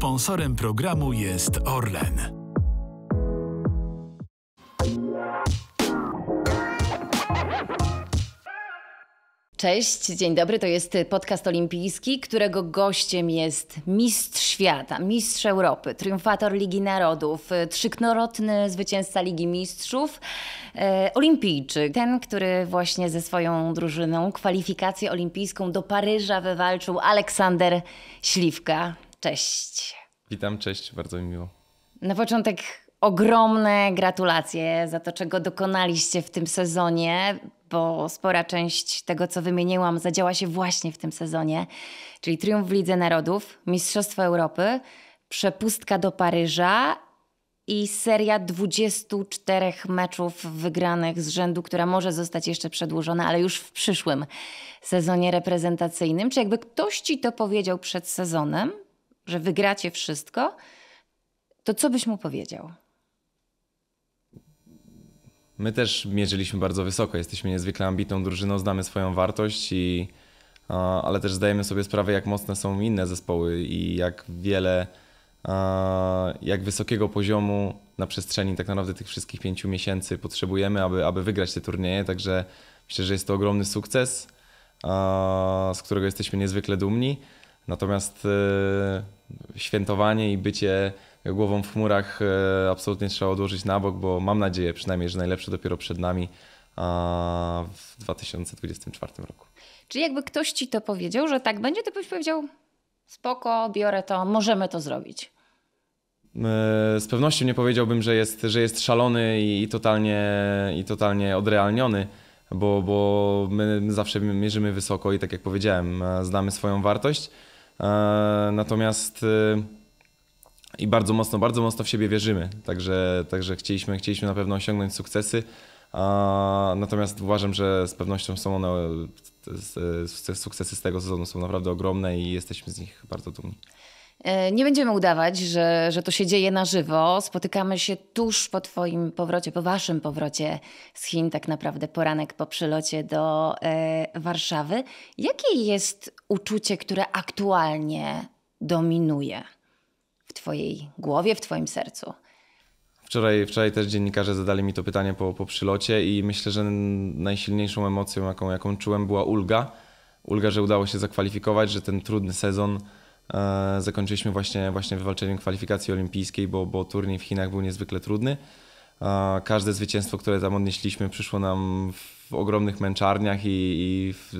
Sponsorem programu jest Orlen. Cześć, dzień dobry. To jest podcast olimpijski, którego gościem jest mistrz świata, mistrz Europy, triumfator Ligi Narodów, trzyknorotny zwycięzca Ligi Mistrzów, e, olimpijczyk. Ten, który właśnie ze swoją drużyną kwalifikację olimpijską do Paryża wywalczył Aleksander Śliwka. Cześć. Witam, cześć, bardzo mi miło. Na początek ogromne gratulacje za to, czego dokonaliście w tym sezonie, bo spora część tego, co wymieniłam, zadziała się właśnie w tym sezonie, czyli triumf w Lidze Narodów, Mistrzostwo Europy, przepustka do Paryża i seria 24 meczów wygranych z rzędu, która może zostać jeszcze przedłużona, ale już w przyszłym sezonie reprezentacyjnym. Czy jakby ktoś ci to powiedział przed sezonem, że wygracie wszystko, to co byś mu powiedział? My też mierzyliśmy bardzo wysoko. Jesteśmy niezwykle ambitną drużyną, znamy swoją wartość, i, ale też zdajemy sobie sprawę, jak mocne są inne zespoły i jak wiele, jak wysokiego poziomu na przestrzeni tak naprawdę tych wszystkich pięciu miesięcy potrzebujemy, aby, aby wygrać te turnieje. Także myślę, że jest to ogromny sukces, z którego jesteśmy niezwykle dumni. Natomiast e, świętowanie i bycie głową w chmurach e, absolutnie trzeba odłożyć na bok, bo mam nadzieję przynajmniej, że najlepsze dopiero przed nami w 2024 roku. Czyli jakby ktoś ci to powiedział, że tak będzie, to byś powiedział spoko, biorę to, możemy to zrobić. E, z pewnością nie powiedziałbym, że jest, że jest szalony i totalnie, i totalnie odrealniony, bo, bo my zawsze mierzymy wysoko i tak jak powiedziałem, znamy swoją wartość. E, natomiast y, i bardzo mocno, bardzo mocno w siebie wierzymy. Także, także chcieliśmy, chcieliśmy na pewno osiągnąć sukcesy. Natomiast uważam, że z pewnością są one, e, e, sukcesy z tego sezonu są naprawdę ogromne i jesteśmy z nich bardzo dumni. E, nie będziemy udawać, że, że to się dzieje na żywo. Spotykamy się tuż po Twoim powrocie, po Waszym powrocie z Chin, tak naprawdę poranek po przylocie do e, Warszawy. Jakie jest uczucie, które aktualnie dominuje w Twojej głowie, w Twoim sercu? Wczoraj, wczoraj też dziennikarze zadali mi to pytanie po, po przylocie, i myślę, że najsilniejszą emocją, jaką, jaką czułem, była ulga. Ulga, że udało się zakwalifikować, że ten trudny sezon E, zakończyliśmy właśnie, właśnie wywalczeniem kwalifikacji olimpijskiej, bo, bo turniej w Chinach był niezwykle trudny. E, każde zwycięstwo, które tam odnieśliśmy, przyszło nam w ogromnych męczarniach i, i w,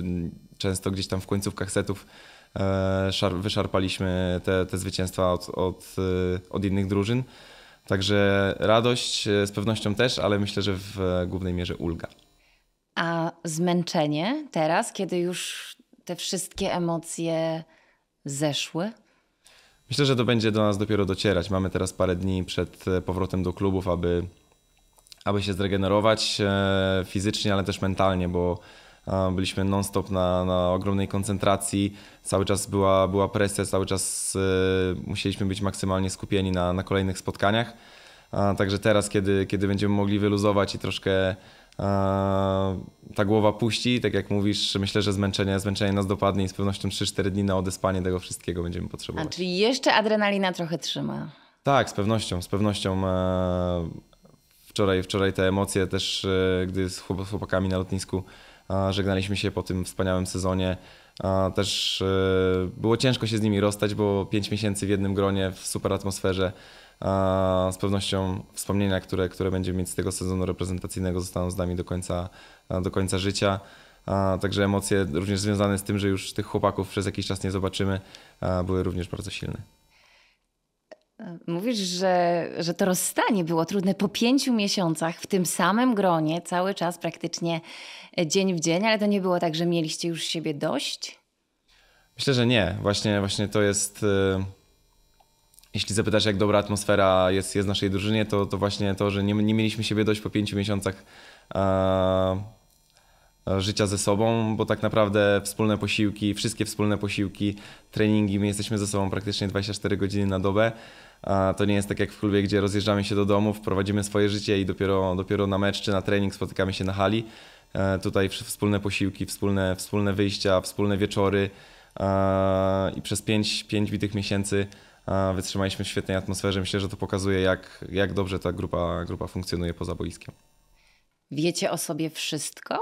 często gdzieś tam w końcówkach setów e, wyszarpaliśmy te, te zwycięstwa od, od, od innych drużyn. Także radość z pewnością też, ale myślę, że w głównej mierze ulga. A zmęczenie teraz, kiedy już te wszystkie emocje zeszły? Myślę, że to będzie do nas dopiero docierać. Mamy teraz parę dni przed e, powrotem do klubów, aby, aby się zregenerować e, fizycznie, ale też mentalnie, bo byliśmy non-stop na, na ogromnej koncentracji, cały czas była, była presja, cały czas e, musieliśmy być maksymalnie skupieni na, na kolejnych spotkaniach. Także teraz, kiedy, kiedy będziemy mogli wyluzować i troszkę ta głowa puści, tak jak mówisz, myślę, że zmęczenie, zmęczenie nas dopadnie i z pewnością 3-4 dni na odespanie tego wszystkiego będziemy potrzebować. A czyli jeszcze adrenalina trochę trzyma. Tak, z pewnością, z pewnością. E, wczoraj, wczoraj te emocje też, e, gdy z chłopakami na lotnisku żegnaliśmy się po tym wspaniałym sezonie, też e, było ciężko się z nimi rozstać, bo 5 miesięcy w jednym gronie, w super atmosferze, z pewnością wspomnienia, które, które będziemy mieć z tego sezonu reprezentacyjnego, zostaną z nami do końca, do końca życia. Także emocje również związane z tym, że już tych chłopaków przez jakiś czas nie zobaczymy, były również bardzo silne. Mówisz, że, że to rozstanie było trudne po pięciu miesiącach w tym samym gronie, cały czas praktycznie e, dzień w dzień, ale to nie było tak, że mieliście już siebie dość? Myślę, że nie. Właśnie, właśnie to jest. Yy jeśli zapytasz, jak dobra atmosfera jest, jest w naszej drużynie, to, to właśnie to, że nie, nie mieliśmy siebie dość po pięciu miesiącach e, e życia ze sobą, bo tak naprawdę wspólne posiłki, wszystkie wspólne posiłki, treningi, my jesteśmy ze sobą praktycznie 24 godziny na dobę. E, to nie jest tak jak w klubie, gdzie rozjeżdżamy się do domu, prowadzimy swoje życie i dopiero, dopiero na mecz czy na trening spotykamy się na hali. E, tutaj wspólne posiłki, wspólne, wspólne wyjścia, wspólne wieczory e, i przez 5 bitych miesięcy Wytrzymaliśmy w świetnej atmosferze. Myślę, że to pokazuje, jak, jak dobrze ta grupa, grupa funkcjonuje poza boiskiem. Wiecie o sobie wszystko?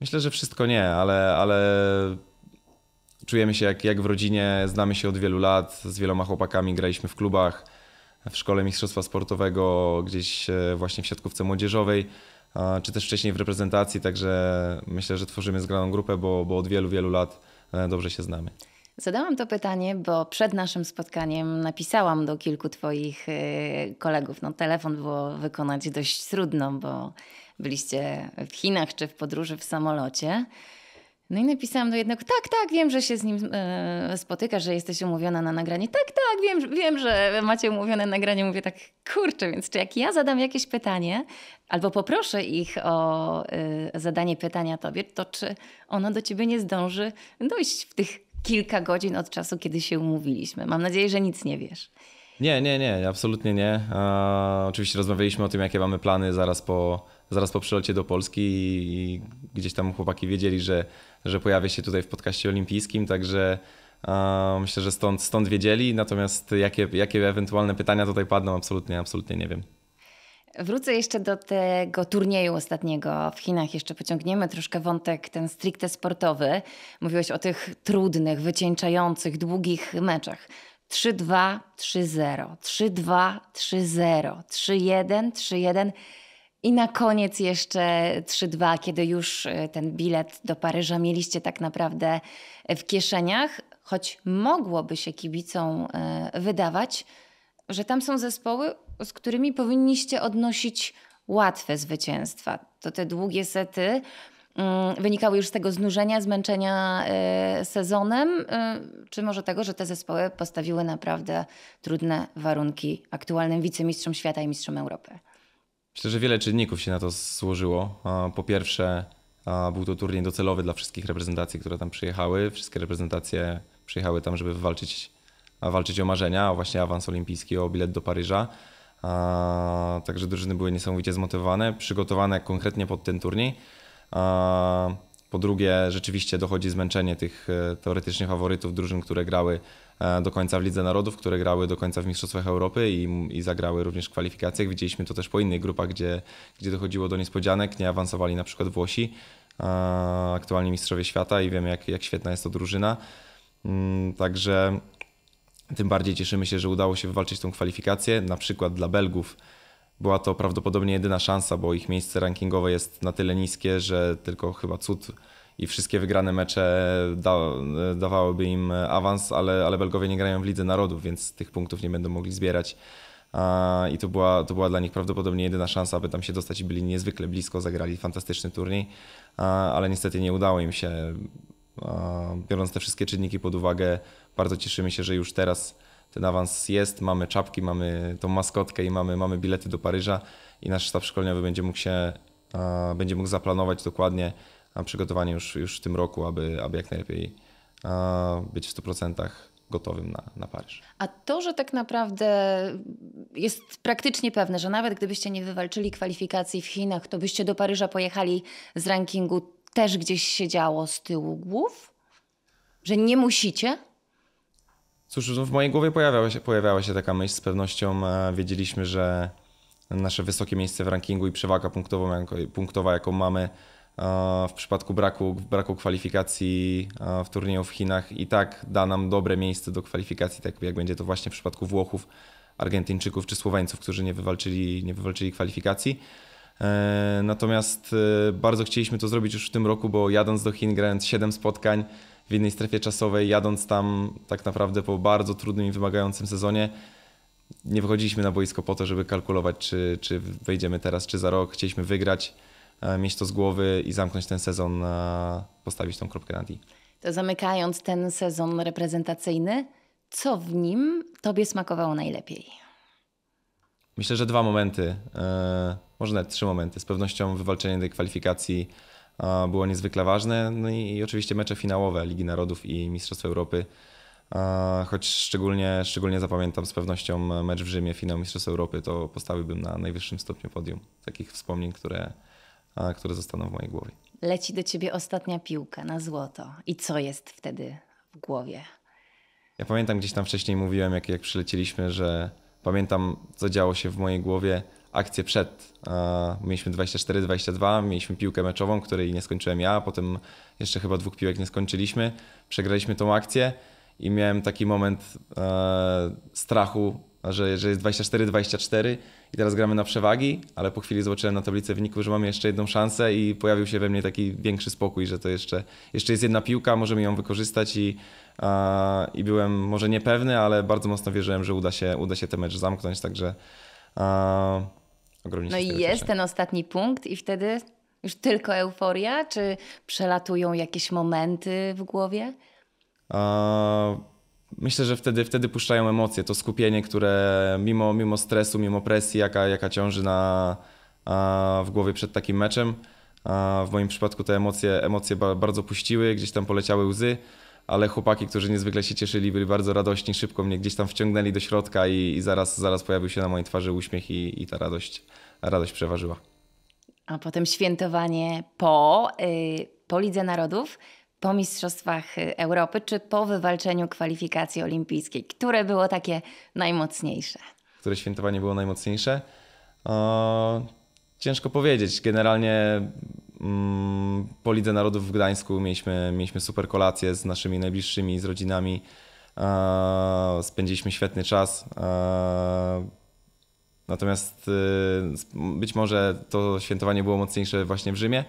Myślę, że wszystko nie, ale, ale czujemy się jak, jak w rodzinie. Znamy się od wielu lat. Z wieloma chłopakami graliśmy w klubach, w szkole mistrzostwa sportowego, gdzieś e, właśnie w siatkówce młodzieżowej czy też wcześniej w reprezentacji, także myślę, że tworzymy zgraną grupę, bo, bo od wielu, wielu lat e, dobrze się znamy. Zadałam to pytanie, bo przed naszym spotkaniem napisałam do kilku Twoich y, kolegów. No, telefon było wykonać dość trudno, bo byliście w Chinach czy w podróży w samolocie. No i napisałam do jednego, tak, tak, wiem, że się z nim e, y, spotyka, że jesteś umówiona na nagranie. Tak, tak, wiem, wiem, że macie umówione nagranie. Mówię tak, kurczę, więc czy jak ja zadam jakieś pytanie, albo poproszę ich o y, zadanie pytania tobie, to czy ono do ciebie nie zdąży dojść w tych kilka godzin od czasu, kiedy się umówiliśmy. Mam nadzieję, że nic nie wiesz. Nie, nie, nie, absolutnie nie. oczywiście rozmawialiśmy o tym, jakie mamy plany zaraz po, zaraz po przylocie do Polski i, i gdzieś tam chłopaki wiedzieli, że, że pojawia się tutaj w podcaście olimpijskim, także myślę, że stąd, stąd wiedzieli, natomiast jakie, jakie ewentualne pytania tutaj padną, absolutnie, absolutnie nie wiem. Wrócę jeszcze do tego turnieju ostatniego w Chinach. Jeszcze pociągniemy troszkę wątek ten stricte sportowy. Mówiłeś o tych trudnych, wycieńczających, długich meczach. 3-2, 3-0, 3-2, 3-0, 3-1, 3-1. I na koniec jeszcze 3-2, kiedy już e, ten bilet do Paryża mieliście tak naprawdę w kieszeniach, choć mogłoby się kibicom e, wydawać, że tam są zespoły, z którymi powinniście odnosić łatwe zwycięstwa. To te długie sety mm, wynikały już z tego znużenia, zmęczenia e, sezonem, e, czy może tego, że te zespoły postawiły naprawdę trudne warunki aktualnym wicemistrzom świata i mistrzom Europy? Myślę, że wiele czynników się na to złożyło. Po pierwsze, był to turniej docelowy dla wszystkich reprezentacji, które tam przyjechały. Wszystkie reprezentacje przyjechały tam, żeby walczyć, walczyć o marzenia, o właśnie awans olimpijski, o bilet do Paryża. A, także drużyny były niesamowicie zmotywowane, przygotowane konkretnie pod ten turniej. A, po drugie, rzeczywiście dochodzi zmęczenie tych e, teoretycznie faworytów drużyn, które grały e, do końca w Lidze Narodów, które grały do końca w Mistrzostwach Europy i, i zagrały również w kwalifikacjach. Widzieliśmy to też po innych grupach, gdzie, gdzie dochodziło do niespodzianek, nie awansowali na przykład Włosi, aktualnie mistrzowie świata i wiemy jak, jak świetna jest to drużyna. Mm, także tym bardziej cieszymy się, że udało się wywalczyć tą kwalifikację. Na przykład dla Belgów była to prawdopodobnie jedyna szansa, bo ich miejsce rankingowe jest na tyle niskie, że tylko chyba cud i wszystkie wygrane mecze da, dawałyby im awans, ale, ale Belgowie nie grają w Lidze Narodów, więc tych punktów nie będą mogli zbierać. I to była, to była dla nich prawdopodobnie jedyna szansa, aby tam się dostać. i Byli niezwykle blisko, zagrali fantastyczny turniej, ale niestety nie udało im się. Biorąc te wszystkie czynniki pod uwagę, bardzo cieszymy się, że już teraz ten awans jest, mamy czapki, mamy tą maskotkę i mamy, mamy bilety do Paryża i nasz sztab szkoleniowy będzie mógł się, będzie mógł zaplanować dokładnie przygotowanie już, już w tym roku, aby, aby jak najlepiej być w 100% gotowym na, na Paryż. A to, że tak naprawdę jest praktycznie pewne, że nawet gdybyście nie wywalczyli kwalifikacji w Chinach, to byście do Paryża pojechali z rankingu też gdzieś się działo z tyłu głów? Że nie musicie? Cóż, no w mojej głowie pojawiała się, pojawiała się taka myśl. Z pewnością e, wiedzieliśmy, że nasze wysokie miejsce w rankingu i przewaga punktowa, punktowa jaką mamy e, w przypadku braku, braku kwalifikacji e, w turnieju w Chinach, i tak da nam dobre miejsce do kwalifikacji, tak jak będzie to właśnie w przypadku Włochów, Argentyńczyków czy Słoweńców, którzy nie wywalczyli, nie wywalczyli kwalifikacji. Natomiast bardzo chcieliśmy to zrobić już w tym roku, bo jadąc do Chin, grając 7 spotkań, w jednej strefie czasowej, jadąc tam tak naprawdę po bardzo trudnym i wymagającym sezonie, nie wychodziliśmy na boisko po to, żeby kalkulować, czy, czy wejdziemy teraz, czy za rok. Chcieliśmy wygrać, e, mieć to z głowy i zamknąć ten sezon, e, postawić tą kropkę na D. To zamykając ten sezon reprezentacyjny, co w nim tobie smakowało najlepiej? Myślę, że dwa momenty, e, może nawet trzy momenty. Z pewnością wywalczenie tej kwalifikacji było niezwykle ważne. No i, i oczywiście mecze finałowe Ligi Narodów i Mistrzostw Europy. Choć szczególnie, szczególnie zapamiętam z pewnością mecz w Rzymie, finał Mistrzostw Europy, to postawiłbym na najwyższym stopniu podium. Takich wspomnień, które, które zostaną w mojej głowie. Leci do ciebie ostatnia piłka na złoto. I co jest wtedy w głowie? Ja pamiętam, gdzieś tam wcześniej mówiłem, jak, jak przylecieliśmy, że pamiętam, co działo się w mojej głowie akcję przed. E, mieliśmy 24-22, mieliśmy piłkę meczową, której nie skończyłem ja, potem jeszcze chyba dwóch piłek nie skończyliśmy. Przegraliśmy tą akcję i miałem taki moment e, strachu, że, że jest 24-24 i teraz gramy na przewagi, ale po chwili zobaczyłem na tablicy wyników, że mamy jeszcze jedną szansę i pojawił się we mnie taki większy spokój, że to jeszcze, jeszcze jest jedna piłka, możemy ją wykorzystać i, e, i byłem może niepewny, ale bardzo mocno wierzyłem, że uda się, uda się ten mecz zamknąć, także... Ogromnie no i jest ten ostatni punkt i wtedy już tylko euforia, czy przelatują jakieś momenty w głowie? A, myślę, że wtedy, wtedy puszczają emocje, to skupienie, które mimo, mimo stresu, mimo presji, jaka, jaka ciąży na, a, w głowie przed takim meczem, a w moim przypadku te emocje, emocje bardzo puściły, gdzieś tam poleciały łzy ale chłopaki, którzy niezwykle się cieszyli, byli bardzo radośni, szybko mnie gdzieś tam wciągnęli do środka i, i zaraz, zaraz pojawił się na mojej twarzy uśmiech i, i ta radość, radość przeważyła. A potem świętowanie po, yy, po Lidze Narodów, po Mistrzostwach Europy czy po wywalczeniu kwalifikacji olimpijskiej. Które było takie najmocniejsze? Które świętowanie było najmocniejsze? O, ciężko powiedzieć. Generalnie Mm, po Lidze Narodów w Gdańsku mieliśmy, mieliśmy super kolację z naszymi najbliższymi, z rodzinami. E, spędziliśmy świetny czas. E, natomiast e, być może to świętowanie było mocniejsze właśnie w Rzymie,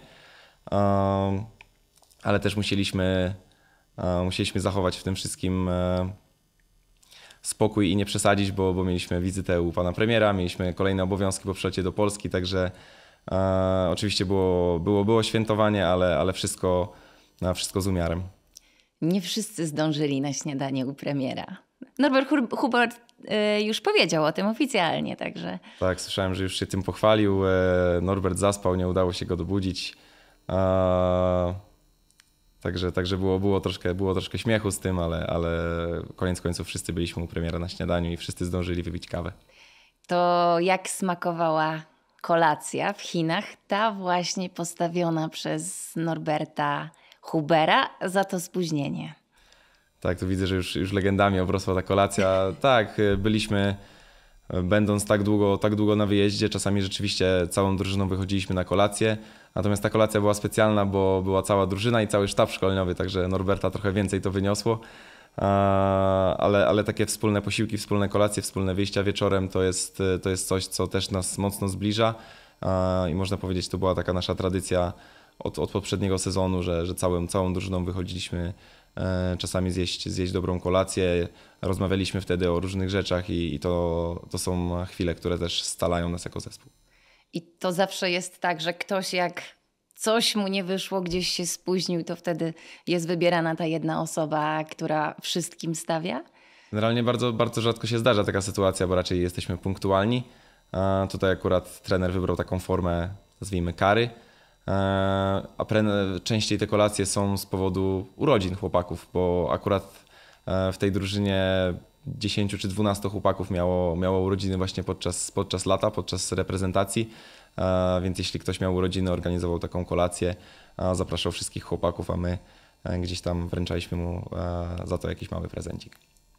ale też musieliśmy, musieliśmy zachować w tym wszystkim spokój i nie przesadzić, bo, bo mieliśmy wizytę u pana premiera, mieliśmy kolejne obowiązki po przylocie do Polski, także E, oczywiście było, było, było świętowanie, ale, ale wszystko, na e, wszystko z umiarem. Nie wszyscy zdążyli na śniadanie u premiera. Norbert Hubert e, już powiedział o tym oficjalnie, także. Tak, słyszałem, że już się tym pochwalił. E, Norbert zaspał, nie udało się go dobudzić. Także, także było, było, troszkę, było troszkę śmiechu z tym, ale, ale koniec końców wszyscy byliśmy u premiera na śniadaniu i wszyscy zdążyli wybić kawę. To jak smakowała kolacja w Chinach, ta właśnie postawiona przez Norberta Hubera za to spóźnienie. Tak, to widzę, że już, już legendami obrosła ta kolacja. Tak, y, byliśmy, y, będąc tak długo, tak długo na wyjeździe, czasami rzeczywiście całą drużyną wychodziliśmy na kolację. Natomiast ta kolacja była specjalna, bo była cała drużyna i cały sztab szkoleniowy, także Norberta trochę więcej to wyniosło ale, ale takie wspólne posiłki, wspólne kolacje, wspólne wyjścia wieczorem to jest, to jest coś, co też nas mocno zbliża i można powiedzieć, to była taka nasza tradycja od, od poprzedniego sezonu, że, że całym, całą drużyną wychodziliśmy e, czasami zjeść, zjeść dobrą kolację. Rozmawialiśmy wtedy o różnych rzeczach i, i to, to są chwile, które też stalają nas jako zespół. I to zawsze jest tak, że ktoś jak coś mu nie wyszło, gdzieś się spóźnił, to wtedy jest wybierana ta jedna osoba, która wszystkim stawia? Generalnie bardzo, bardzo rzadko się zdarza taka sytuacja, bo raczej jesteśmy punktualni. E, tutaj akurat trener wybrał taką formę, nazwijmy kary. E, a częściej te kolacje są z powodu urodzin chłopaków, bo akurat e, w tej drużynie 10 czy 12 chłopaków miało, miało urodziny właśnie podczas, podczas lata, podczas reprezentacji. Więc jeśli ktoś miał urodziny, organizował taką kolację, zapraszał wszystkich chłopaków, a my e, gdzieś tam wręczaliśmy mu e, za to jakiś mały prezencik.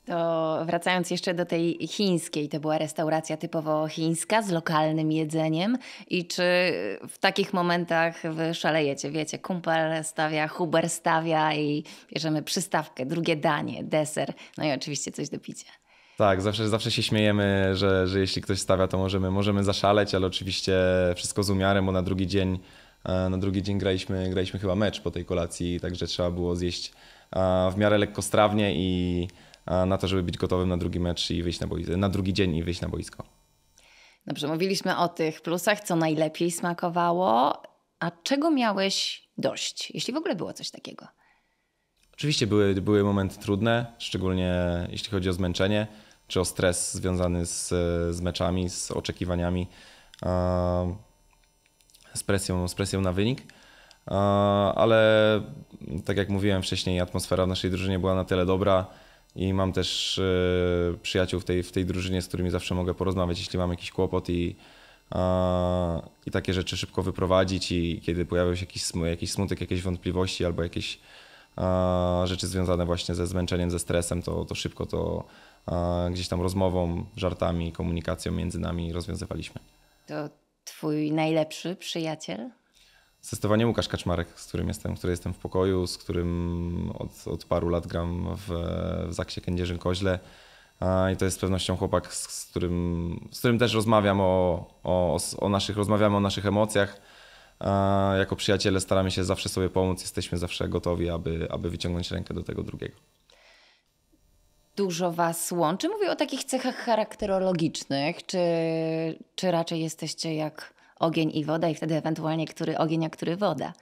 To wracając jeszcze do tej chińskiej, to była restauracja typowo chińska z lokalnym jedzeniem. I czy w takich momentach wy szalejecie? Wiecie, kumpel stawia, Huber stawia i bierzemy przystawkę, drugie danie, deser, no i oczywiście coś do picia. Tak, zawsze, zawsze się śmiejemy, że, że jeśli ktoś stawia, to możemy, możemy zaszaleć, ale oczywiście wszystko z umiarem, bo na drugi dzień, e, na drugi dzień graliśmy, graliśmy chyba mecz po tej kolacji, także trzeba było zjeść e, w miarę lekkostrawnie i e, na to, żeby być gotowym na drugi mecz i wyjść na, boisko, na drugi dzień i wyjść na boisko. Dobrze, mówiliśmy o tych plusach, co najlepiej smakowało, a czego miałeś dość, jeśli w ogóle było coś takiego? Oczywiście były, były momenty trudne, szczególnie jeśli chodzi o zmęczenie czy o stres związany z, z meczami, z oczekiwaniami, z presją, z presją na wynik. Ale tak jak mówiłem wcześniej, atmosfera w naszej drużynie była na tyle dobra i mam też e, przyjaciół w tej, w tej drużynie, z którymi zawsze mogę porozmawiać, jeśli mam jakiś kłopot i, i takie rzeczy szybko wyprowadzić i kiedy pojawił się jakiś, jakiś smutek, jakieś wątpliwości albo jakieś rzeczy związane właśnie ze zmęczeniem, ze stresem, to, to szybko to gdzieś tam rozmową, żartami, komunikacją między nami rozwiązywaliśmy. To twój najlepszy przyjaciel? Zdecydowanie Łukasz Kaczmarek, z którym jestem, który jestem w pokoju, z którym od, od paru lat gram w, w Zaksie Kędzierzyn-Koźle. I to jest z pewnością chłopak, z, którym, z którym też rozmawiam o, o, o naszych, rozmawiamy o naszych emocjach, jako przyjaciele staramy się zawsze sobie pomóc, jesteśmy zawsze gotowi, aby, aby wyciągnąć rękę do tego drugiego. Dużo Was łączy? Mówię o takich cechach charakterologicznych. Czy, czy raczej jesteście jak ogień i woda, i wtedy ewentualnie który ogień, a który woda?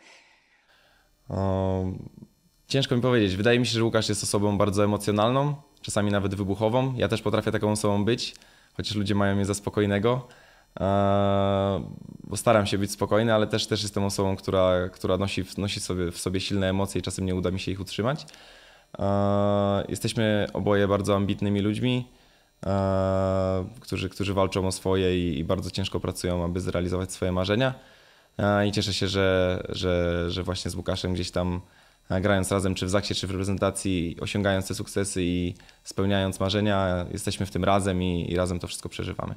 ciężko mi powiedzieć. Wydaje mi się, że Łukasz jest osobą bardzo emocjonalną, czasami nawet wybuchową. Ja też potrafię taką osobą być, chociaż ludzie mają mnie za spokojnego. Eee, bo staram się być spokojny, ale też, też jestem osobą, która, która nosi, nosi sobie, w sobie silne emocje i czasem nie uda mi się ich utrzymać. Eee, jesteśmy oboje bardzo ambitnymi ludźmi, eee, którzy, którzy walczą o swoje i, i bardzo ciężko pracują, aby zrealizować swoje marzenia. I cieszę się, że, że, że właśnie z Łukaszem gdzieś tam e, grając razem, czy w Zaksie, czy w reprezentacji, osiągając te sukcesy i spełniając marzenia, jesteśmy w tym razem i, i razem to wszystko przeżywamy.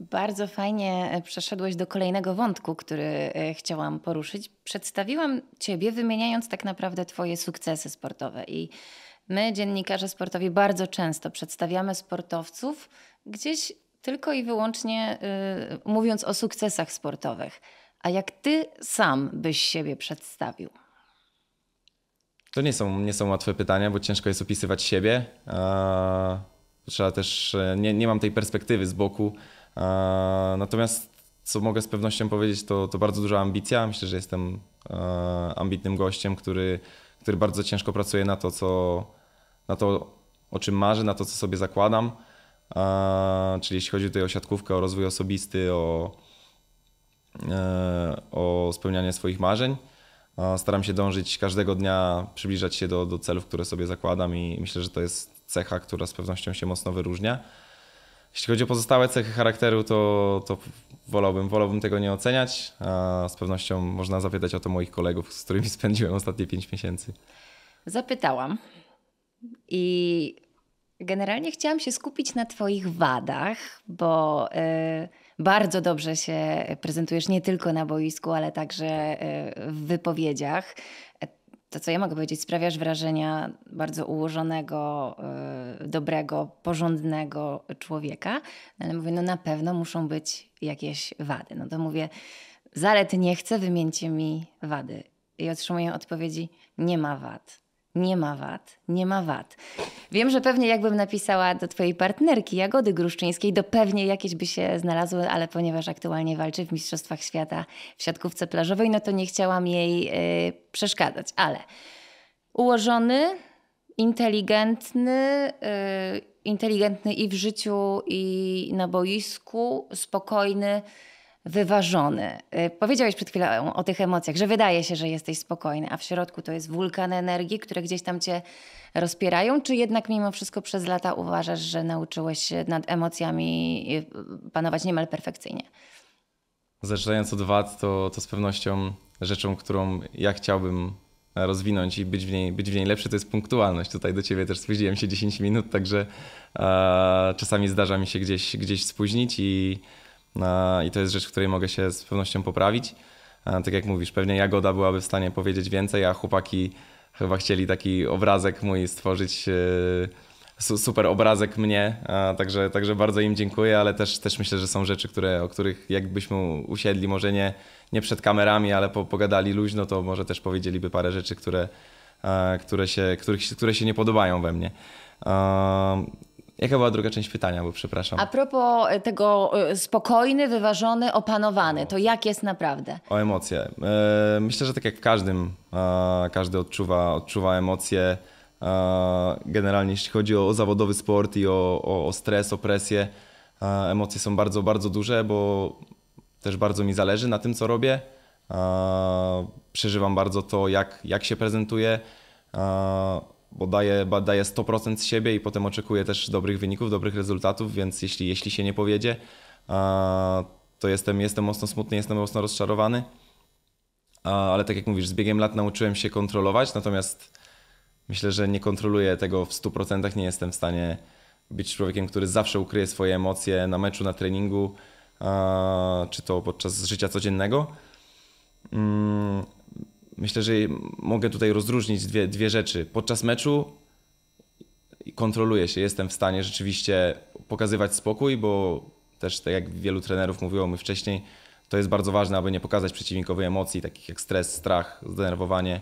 Bardzo fajnie e, przeszedłeś do kolejnego wątku, który e, chciałam poruszyć. Przedstawiłam Ciebie, wymieniając tak naprawdę Twoje sukcesy sportowe. I my, dziennikarze sportowi, bardzo często przedstawiamy sportowców gdzieś tylko i wyłącznie y, mówiąc o sukcesach sportowych. A jak Ty sam byś siebie przedstawił? To nie są, nie są łatwe pytania, bo ciężko jest opisywać siebie. Eee, trzeba też, e, nie, nie mam tej perspektywy z boku Natomiast co mogę z pewnością powiedzieć, to, to bardzo duża ambicja. Myślę, że jestem e, ambitnym gościem, który, który bardzo ciężko pracuje na to, co, na to, o czym marzę, na to, co sobie zakładam. Czyli jeśli chodzi tutaj o siatkówkę, o rozwój osobisty, o, e, o spełnianie swoich marzeń. Staram się dążyć każdego dnia, przybliżać się do, do celów, które sobie zakładam, i myślę, że to jest cecha, która z pewnością się mocno wyróżnia. Jeśli chodzi o pozostałe cechy charakteru, to, to wolałbym, wolałbym tego nie oceniać, a z pewnością można zapytać o to moich kolegów, z którymi spędziłem ostatnie 5 miesięcy. Zapytałam i generalnie chciałam się skupić na Twoich wadach, bo y, bardzo dobrze się prezentujesz nie tylko na boisku, ale także y, w wypowiedziach to, co ja mogę powiedzieć, sprawiasz wrażenia bardzo ułożonego, y, dobrego, porządnego człowieka, no, ale mówię, no na pewno muszą być jakieś wady. No to mówię, zalet nie chcę, wymieńcie mi wady. I otrzymuję odpowiedzi, nie ma wad. Nie ma wad, nie ma wad. Wiem, że pewnie jakbym napisała do twojej partnerki Jagody Gruszczyńskiej, to pewnie jakieś by się znalazły, ale ponieważ aktualnie walczy w Mistrzostwach Świata w siatkówce plażowej, no to nie chciałam jej yy, przeszkadzać. Ale ułożony, inteligentny, yy, inteligentny i w życiu, i na boisku, spokojny wyważony. Y, powiedziałeś przed chwilą o tych emocjach, że wydaje się, że jesteś spokojny, a w środku to jest wulkan energii, które gdzieś tam cię rozpierają, czy jednak mimo wszystko przez lata uważasz, że nauczyłeś się nad emocjami y, panować niemal perfekcyjnie? Zaczynając od wad, to, to z pewnością rzeczą, którą ja chciałbym rozwinąć i być w, niej, być w niej lepszy, to jest punktualność. Tutaj do ciebie też spóźniłem się 10 minut, także e, czasami zdarza mi się gdzieś, gdzieś spóźnić i i to jest rzecz, w której mogę się z pewnością poprawić. Tak jak mówisz, pewnie Jagoda byłaby w stanie powiedzieć więcej, a chłopaki chyba chcieli taki obrazek mój stworzyć, e, super obrazek mnie, także, także bardzo im dziękuję, ale też, też myślę, że są rzeczy, które, o których jakbyśmy usiedli, może nie, nie przed kamerami, ale po, pogadali luźno, to może też powiedzieliby parę rzeczy, które, które, się, których, które się nie podobają we mnie. Jaka była druga część pytania, bo przepraszam. A propos e, tego e, spokojny, wyważony, opanowany, to jak jest naprawdę? O emocje. E, myślę, że tak jak w każdym, każdy odczuwa, odczuwa emocje. Generalnie jeśli chodzi o, zawodowy sport i o, o, o stres, o presję, emocje są bardzo, bardzo duże, bo też bardzo mi zależy na tym, co robię. Przeżywam bardzo to, jak, jak się prezentuję bo daje, daje 100% z siebie i potem oczekuje też dobrych wyników, dobrych rezultatów, więc jeśli, jeśli się nie powiedzie, to jestem, jestem mocno smutny, jestem mocno rozczarowany. Ale tak jak mówisz, z biegiem lat nauczyłem się kontrolować, natomiast myślę, że nie kontroluję tego w 100%, nie jestem w stanie być człowiekiem, który zawsze ukryje swoje emocje na meczu, na treningu, czy to podczas życia codziennego. Mm, myślę, że mogę tutaj rozróżnić dwie, dwie rzeczy. Podczas meczu kontroluję się, jestem w stanie rzeczywiście pokazywać spokój, bo też tak jak wielu trenerów mówiło mi wcześniej, to jest bardzo ważne, aby nie pokazać przeciwnikowi emocji, takich jak stres, strach, zdenerwowanie.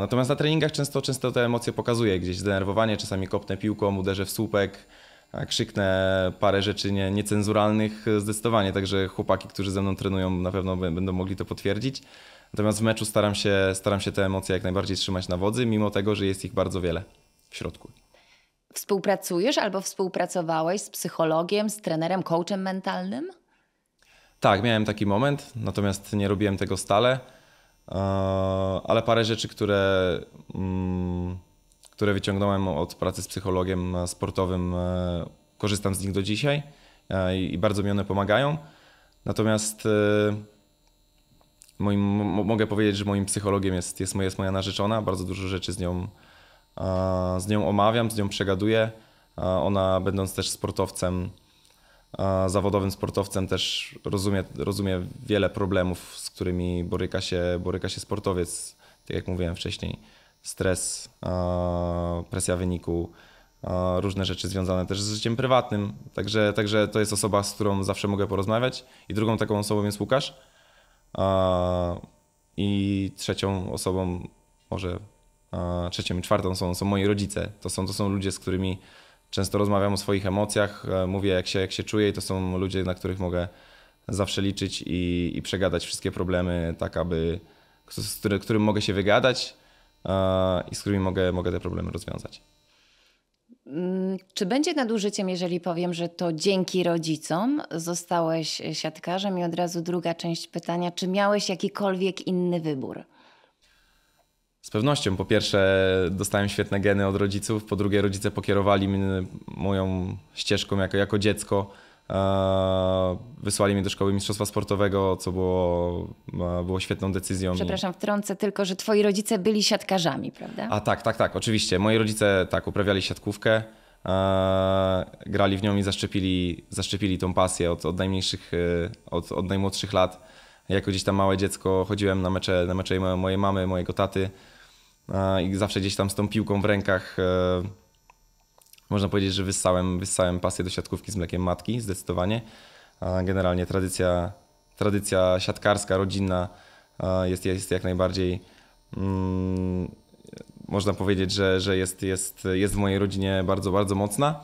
Natomiast na treningach często, często te emocje pokazuję, gdzieś zdenerwowanie, czasami kopnę piłką, uderzę w słupek, krzyknę parę rzeczy nie, niecenzuralnych zdecydowanie, także chłopaki, którzy ze mną trenują na pewno będą mogli to potwierdzić. Natomiast w meczu staram się, staram się te emocje jak najbardziej trzymać na wodzy, mimo tego, że jest ich bardzo wiele w środku. Współpracujesz albo współpracowałeś z psychologiem, z trenerem, coachem mentalnym? Tak, miałem taki moment, natomiast nie robiłem tego stale, eee, ale parę rzeczy, które, mm, które wyciągnąłem od pracy z psychologiem sportowym, e, korzystam z nich do dzisiaj e, i bardzo mi one pomagają. Natomiast e, moim, mogę powiedzieć, że moim psychologiem jest, jest, jest moja narzeczona. Bardzo dużo rzeczy z nią, z nią omawiam, z nią przegaduję. Ona, będąc też sportowcem, zawodowym sportowcem, też rozumie, rozumie wiele problemów, z którymi boryka się, boryka się sportowiec. Tak jak mówiłem wcześniej, stres, presja wyniku, różne rzeczy związane też z życiem prywatnym. Także, także to jest osoba, z którą zawsze mogę porozmawiać. I drugą taką osobą jest Łukasz a, i trzecią osobą, może a, trzecią i czwartą są, są moi rodzice. To są, to są ludzie, z którymi często rozmawiam o swoich emocjach, e, mówię jak się, jak się czuję i to są ludzie, na których mogę zawsze liczyć i, i przegadać wszystkie problemy tak, aby, z który, którym mogę się wygadać i z którymi mogę, mogę te problemy rozwiązać. Mm, czy będzie nadużyciem, jeżeli powiem, że to dzięki rodzicom zostałeś e, siatkarzem? I od razu druga część pytania, czy miałeś jakikolwiek inny wybór? Z pewnością. Po pierwsze, dostałem świetne geny od rodziców. Po drugie, rodzice pokierowali mnie moją ścieżką jako, jako dziecko E, wysłali mnie do szkoły mistrzostwa sportowego, co było, e, było świetną decyzją. Przepraszam, wtrącę tylko, że twoi rodzice byli siatkarzami, prawda? A tak, tak, tak, oczywiście. Moi rodzice tak, uprawiali siatkówkę, e, grali w nią i zaszczepili, zaszczepili tą pasję od, od najmniejszych, od, od najmłodszych lat. Jako gdzieś tam małe dziecko chodziłem na mecze, na mecze mojej mamy, mojego taty i zawsze gdzieś tam z tą piłką w rękach można powiedzieć, że wyssałem, wyssałem pasję do siatkówki z mlekiem matki, zdecydowanie. Generalnie tradycja, tradycja siatkarska, rodzinna jest, jest jak najbardziej. Mm, można powiedzieć, że, że jest, jest, jest w mojej rodzinie bardzo, bardzo mocna,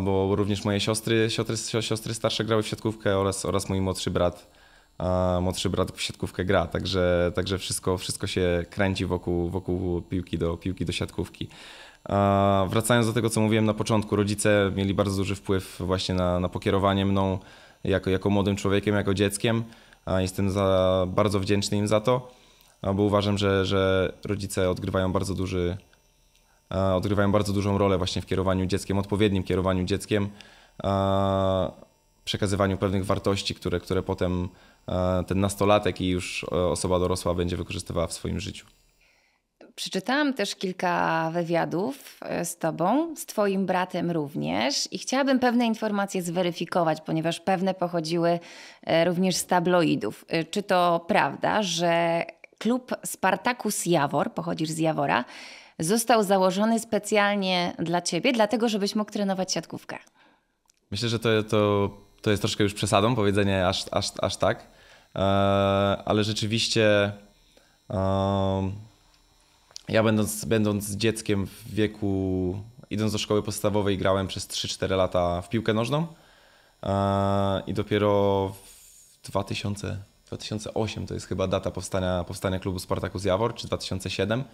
bo również moje siostry, siostry, siostry starsze grały w siatkówkę oraz, oraz mój młodszy brat. Młodszy brat w siatkówkę gra, także, także wszystko, wszystko się kręci wokół, wokół piłki, do, piłki do siatkówki. Wracając do tego, co mówiłem na początku, rodzice mieli bardzo duży wpływ właśnie na, na pokierowanie mną jako, jako młodym człowiekiem, jako dzieckiem. Jestem za, bardzo wdzięczny im za to, bo uważam, że, że rodzice odgrywają bardzo duży, odgrywają bardzo dużą rolę właśnie w kierowaniu dzieckiem, odpowiednim kierowaniu dzieckiem, przekazywaniu pewnych wartości, które, które potem ten nastolatek i już e, osoba dorosła będzie wykorzystywała w swoim życiu. Przeczytałam też kilka wywiadów e, z Tobą, z Twoim bratem również i chciałabym pewne informacje zweryfikować, ponieważ pewne pochodziły e, również z tabloidów. E, czy to prawda, że klub Spartacus Jawor, pochodzisz z Jawora, został założony specjalnie dla Ciebie, dlatego żebyś mógł trenować siatkówkę? Myślę, że to, to, to jest troszkę już przesadą powiedzenie aż, aż, aż tak, eee, ale rzeczywiście... Um ja będąc, będąc dzieckiem w wieku, idąc do szkoły podstawowej, grałem przez 3-4 lata w piłkę nożną e, i dopiero w 2000, 2008 to jest chyba data powstania, powstania klubu Spartakus Jawor, czy 2007.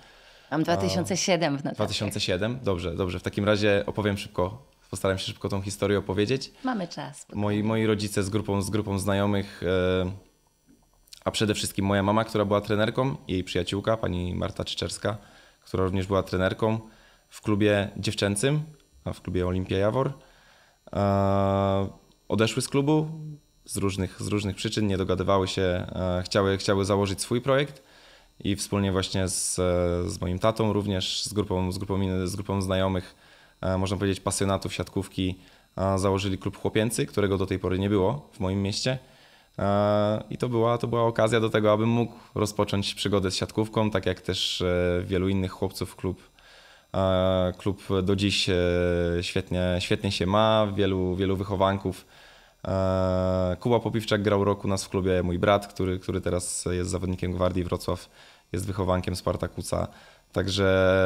Mam 2007 w notatkach. 2007, dobrze, dobrze. W takim razie opowiem szybko, postaram się szybko tą historię opowiedzieć. Mamy czas. Moi, moi rodzice z grupą, z grupą znajomych... Yy, a przede wszystkim moja mama, która była trenerką, i jej przyjaciółka, pani Marta Czyczerska, która również była trenerką w klubie dziewczęcym, w klubie Olimpia Jawor. Odeszły z klubu z różnych, z różnych przyczyn, nie dogadywały się, chciały, chciały założyć swój projekt i wspólnie właśnie z, z moim tatą również, z grupą, z, grupą, z grupą znajomych, można powiedzieć pasjonatów siatkówki, założyli klub chłopięcy, którego do tej pory nie było w moim mieście. E, I to była, to była okazja do tego, abym mógł rozpocząć przygodę z siatkówką, tak jak też e, wielu innych chłopców klub. E, klub do dziś świetnie, świetnie się ma, wielu, wielu wychowanków. Kuba Popiwczak grał u nas w klubie, mój brat, który, który teraz jest zawodnikiem Gwardii Wrocław, jest wychowankiem Spartakuca. Także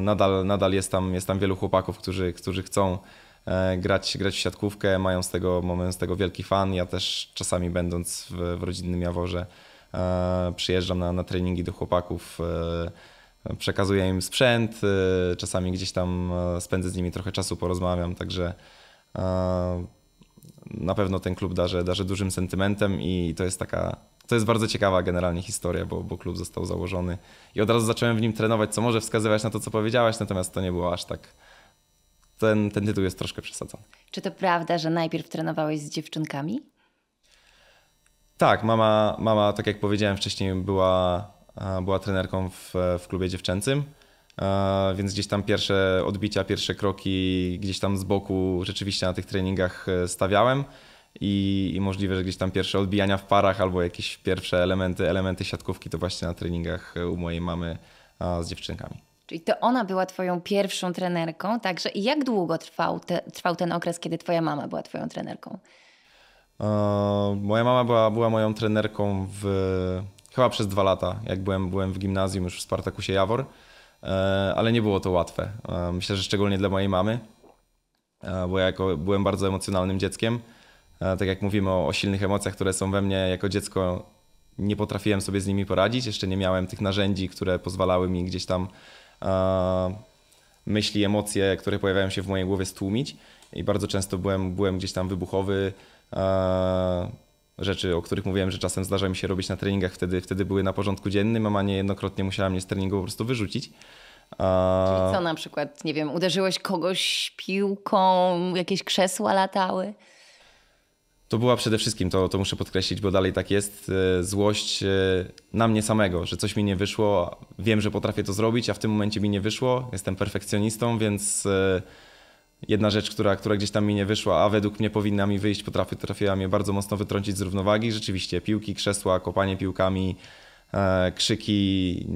nadal, nadal jest, tam, jest tam wielu chłopaków, którzy, którzy chcą E, grać, grać w siatkówkę, mają z tego, mają z tego wielki fan. Ja też czasami będąc w, w rodzinnym Jaworze e, przyjeżdżam na, na treningi do chłopaków, e, przekazuję im sprzęt, czasami gdzieś tam spędzę z nimi trochę czasu, porozmawiam, także na pewno ten klub darzę, darzę dużym sentymentem i to jest taka, to jest bardzo ciekawa generalnie historia, bo, bo klub został założony i od razu zacząłem w nim trenować, co może wskazywać na to, co powiedziałaś, natomiast to nie było aż tak, ten, ten tytuł jest troszkę przesadzony. Czy to prawda, że najpierw trenowałeś z dziewczynkami? Tak, mama, mama tak jak powiedziałem wcześniej, była, e, była trenerką w, w klubie dziewczęcym. E, więc gdzieś tam pierwsze odbicia, pierwsze kroki gdzieś tam z boku rzeczywiście na tych treningach e, stawiałem. I, i, możliwe, że gdzieś tam pierwsze odbijania w parach albo jakieś pierwsze elementy, elementy siatkówki to właśnie na treningach u mojej mamy z dziewczynkami. Czyli to ona była twoją pierwszą trenerką, także i jak długo trwał, te, trwał ten okres, kiedy twoja mama była twoją trenerką? E, moja mama była, była moją trenerką w, chyba przez dwa lata, jak byłem, byłem w gimnazjum już w Spartakusie Jawor, e, ale nie było to łatwe. E, myślę, że szczególnie dla mojej mamy, e, bo ja jako, byłem bardzo emocjonalnym dzieckiem. E, tak jak mówimy o, o silnych emocjach, które są we mnie jako dziecko, nie potrafiłem sobie z nimi poradzić, jeszcze nie miałem tych narzędzi, które pozwalały mi gdzieś tam E, myśli, emocje, które pojawiają się w mojej głowie, stłumić. I bardzo często byłem, byłem gdzieś tam wybuchowy. E, rzeczy, o których mówiłem, że czasem zdarza mi się robić na treningach, wtedy, wtedy były na porządku dziennym. Mama niejednokrotnie musiała mnie z treningu po prostu wyrzucić. A... E, Czyli co na przykład, nie wiem, uderzyłeś kogoś piłką, jakieś krzesła latały? to była przede wszystkim, to, to muszę podkreślić, bo dalej tak jest, e, złość e, na mnie samego, że coś mi nie wyszło, wiem, że potrafię to zrobić, a w tym momencie mi nie wyszło, jestem perfekcjonistą, więc e, jedna rzecz, która, która gdzieś tam mi nie wyszła, a według mnie powinna mi wyjść, potrafię, trafiła mnie bardzo mocno wytrącić z równowagi. Rzeczywiście piłki, krzesła, kopanie piłkami, krzyki,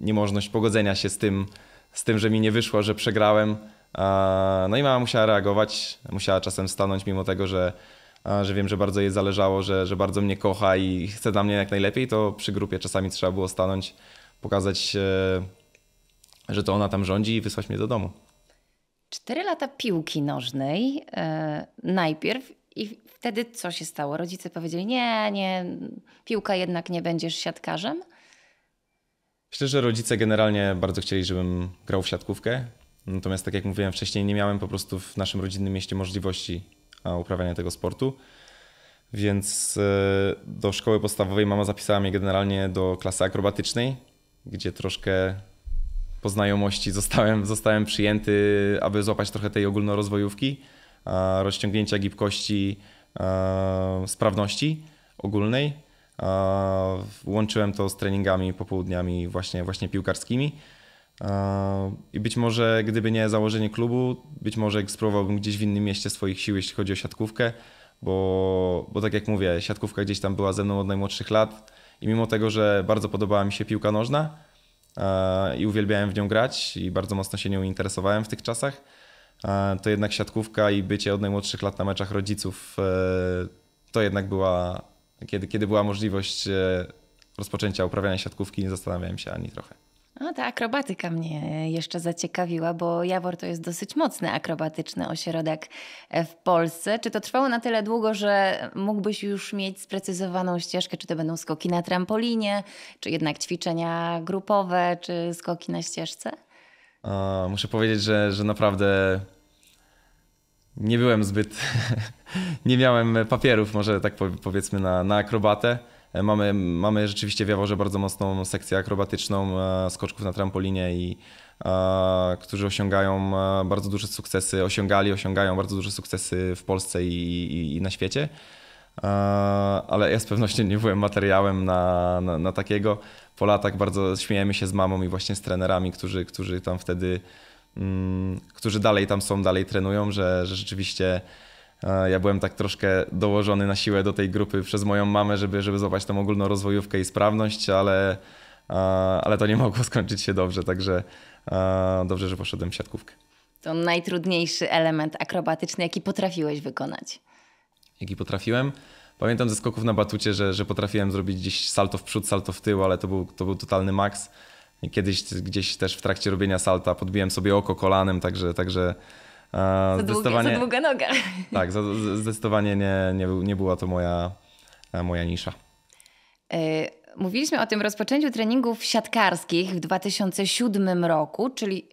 niemożność pogodzenia się z tym, z tym, że mi nie wyszło, że przegrałem. No i mama musiała reagować, musiała czasem stanąć, mimo tego, że że wiem, że bardzo jej zależało, że, że bardzo mnie kocha i chce dla mnie jak najlepiej, to przy grupie czasami trzeba było stanąć, pokazać, e, że to ona tam rządzi i wysłać mnie do domu. Cztery lata piłki nożnej yy, najpierw i wtedy co się stało? Rodzice powiedzieli, nie, nie, piłka jednak nie będziesz siatkarzem? Myślę, że rodzice generalnie bardzo chcieli, żebym grał w siatkówkę. Natomiast tak jak mówiłem wcześniej, nie miałem po prostu w naszym rodzinnym mieście możliwości uprawiania tego sportu. Więc e, do szkoły podstawowej mama zapisała mnie generalnie do klasy akrobatycznej, gdzie troszkę po znajomości zostałem, zostałem przyjęty, aby złapać trochę tej ogólnorozwojówki, rozciągnięcia gibkości, sprawności ogólnej. Łączyłem to z treningami popołudniami właśnie, właśnie piłkarskimi. I być może gdyby nie założenie klubu, być może spróbowałbym gdzieś w innym mieście swoich sił, jeśli chodzi o siatkówkę, bo, bo tak jak mówię, siatkówka gdzieś tam była ze mną od najmłodszych lat i mimo tego, że bardzo podobała mi się piłka nożna i uwielbiałem w nią grać i bardzo mocno się nią interesowałem w tych czasach, to jednak siatkówka i bycie od najmłodszych lat na meczach rodziców e, to jednak była, kiedy, kiedy była możliwość e, rozpoczęcia uprawiania siatkówki, nie zastanawiałem się ani trochę. No, ta akrobatyka mnie e, jeszcze zaciekawiła, bo Jawor to jest dosyć mocny akrobatyczny ośrodek e, w Polsce. Czy to trwało na tyle długo, że mógłbyś już mieć sprecyzowaną ścieżkę, czy to będą skoki na trampolinie, czy jednak ćwiczenia grupowe, czy skoki na ścieżce? muszę powiedzieć, że, że naprawdę nie byłem zbyt. nie miałem papierów, może tak powiedzmy, na, na akrobatę. E, mamy, mamy rzeczywiście w Jaworze bardzo mocną sekcję akrobatyczną, e, skoczków na trampolinie i e, którzy osiągają bardzo duże sukcesy, osiągali, osiągają bardzo duże sukcesy w Polsce i, i, i na świecie. Ale ja z pewnością nie byłem materiałem na, na, na takiego. Po latach bardzo śmiejemy się z mamą i właśnie z trenerami, którzy, którzy tam wtedy, mm, którzy dalej tam są, dalej trenują, że, że rzeczywiście ja byłem tak troszkę dołożony na siłę do tej grupy przez moją mamę, żeby, żeby zobaczyć tą ogólną rozwojówkę i sprawność, ale, ale to nie mogło skończyć się dobrze, także dobrze, że poszedłem w siatkówkę. To najtrudniejszy element akrobatyczny, jaki potrafiłeś wykonać. Jaki potrafiłem? Pamiętam ze skoków na batucie, że, że potrafiłem zrobić gdzieś salto w przód, salto w tył, ale to był, to był totalny maks. Kiedyś gdzieś też w trakcie robienia salta podbiłem sobie oko kolanem, także, także E, za, zdecydowanie, długie, za długa noga. Tak, zdecydowanie nie, nie, nie była to moja, e, moja nisza. E, mówiliśmy o tym rozpoczęciu treningów siatkarskich w 2007 roku, czyli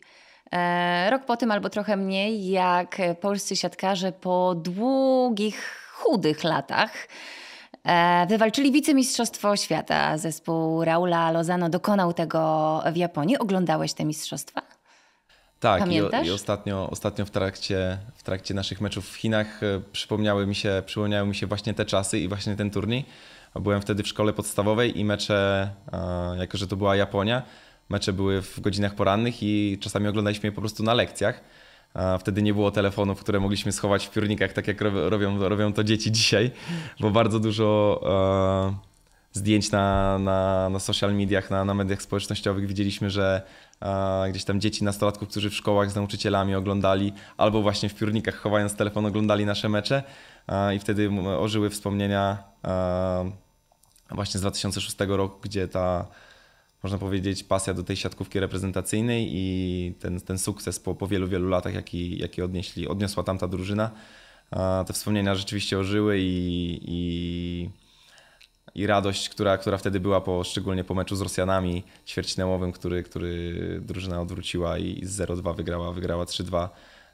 rok po tym albo trochę mniej, jak polscy siatkarze po długich, chudych latach wywalczyli wicemistrzostwo świata. Zespół Raula Lozano dokonał tego w Japonii. Oglądałeś te mistrzostwa? Tak, Pamiętasz? i, i ostatnio, ostatnio w, trakcie, w trakcie naszych meczów w Chinach e, przypomniały mi się, przypomniały mi się właśnie te czasy i właśnie ten turniej. Byłem wtedy w szkole podstawowej i mecze, e, jako że to była Japonia, mecze były w godzinach porannych i czasami oglądaliśmy je po prostu na lekcjach. Wtedy nie było telefonów, które mogliśmy schować w piórnikach, tak jak robią, robią to dzieci dzisiaj, bo bardzo dużo e, zdjęć na, na, na social mediach, na, na mediach społecznościowych widzieliśmy, że gdzieś tam dzieci nastolatków, którzy w szkołach z nauczycielami oglądali, albo właśnie w piórnikach chowając telefon oglądali nasze mecze i wtedy ożyły wspomnienia właśnie z 2006 roku, gdzie ta można powiedzieć pasja do tej siatkówki reprezentacyjnej i ten, ten sukces po, po wielu, wielu latach, jaki, jaki odnieśli, odniosła tamta drużyna, te wspomnienia rzeczywiście ożyły i, i i radość, która, która wtedy była po, szczególnie po meczu z Rosjanami ćwierćfinałowym, który, który drużyna odwróciła i z 0-2 wygrała, wygrała 3-2.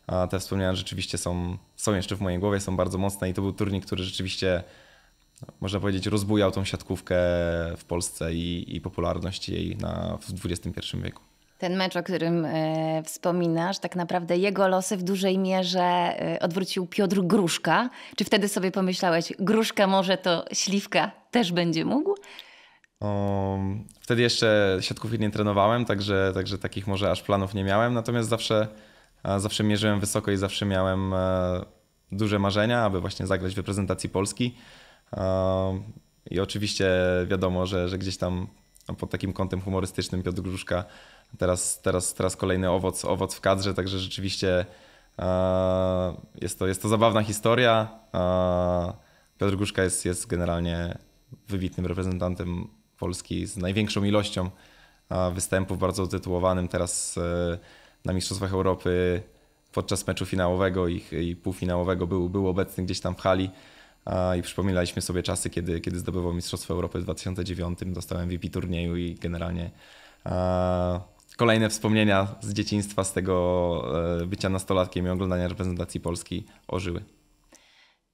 A te wspomnienia rzeczywiście są, są jeszcze w mojej głowie, są bardzo mocne i to był turniej, który rzeczywiście można powiedzieć, rozbujał tą siatkówkę w Polsce i, i popularność jej na, w XXI wieku. Ten mecz, o którym y, wspominasz, tak naprawdę jego losy w dużej mierze e, odwrócił Piotr Gruszka. Czy wtedy sobie pomyślałeś, Gruszka może to Śliwka też będzie mógł? Um, wtedy jeszcze siatkówki nie trenowałem, także, także takich może aż planów nie miałem, natomiast zawsze, zawsze mierzyłem wysoko i zawsze miałem e, duże marzenia, aby właśnie zagrać w reprezentacji Polski. Um, I oczywiście wiadomo, że, że gdzieś tam pod takim kątem humorystycznym Piotr Gruszka Teraz, teraz, teraz kolejny owoc, owoc w kadrze, także rzeczywiście e, jest to, jest to zabawna historia. E, Piotr Gruszka jest, jest generalnie wybitnym reprezentantem Polski z największą ilością e, występów, bardzo utytułowanym teraz na Mistrzostwach Europy podczas meczu finałowego i, i półfinałowego był, był obecny gdzieś tam w hali i przypominaliśmy sobie czasy, kiedy, kiedy zdobywał Mistrzostwo Europy w 2009, dostał MVP turnieju i generalnie kolejne wspomnienia z dzieciństwa, z tego e, bycia nastolatkiem i oglądania reprezentacji Polski ożyły.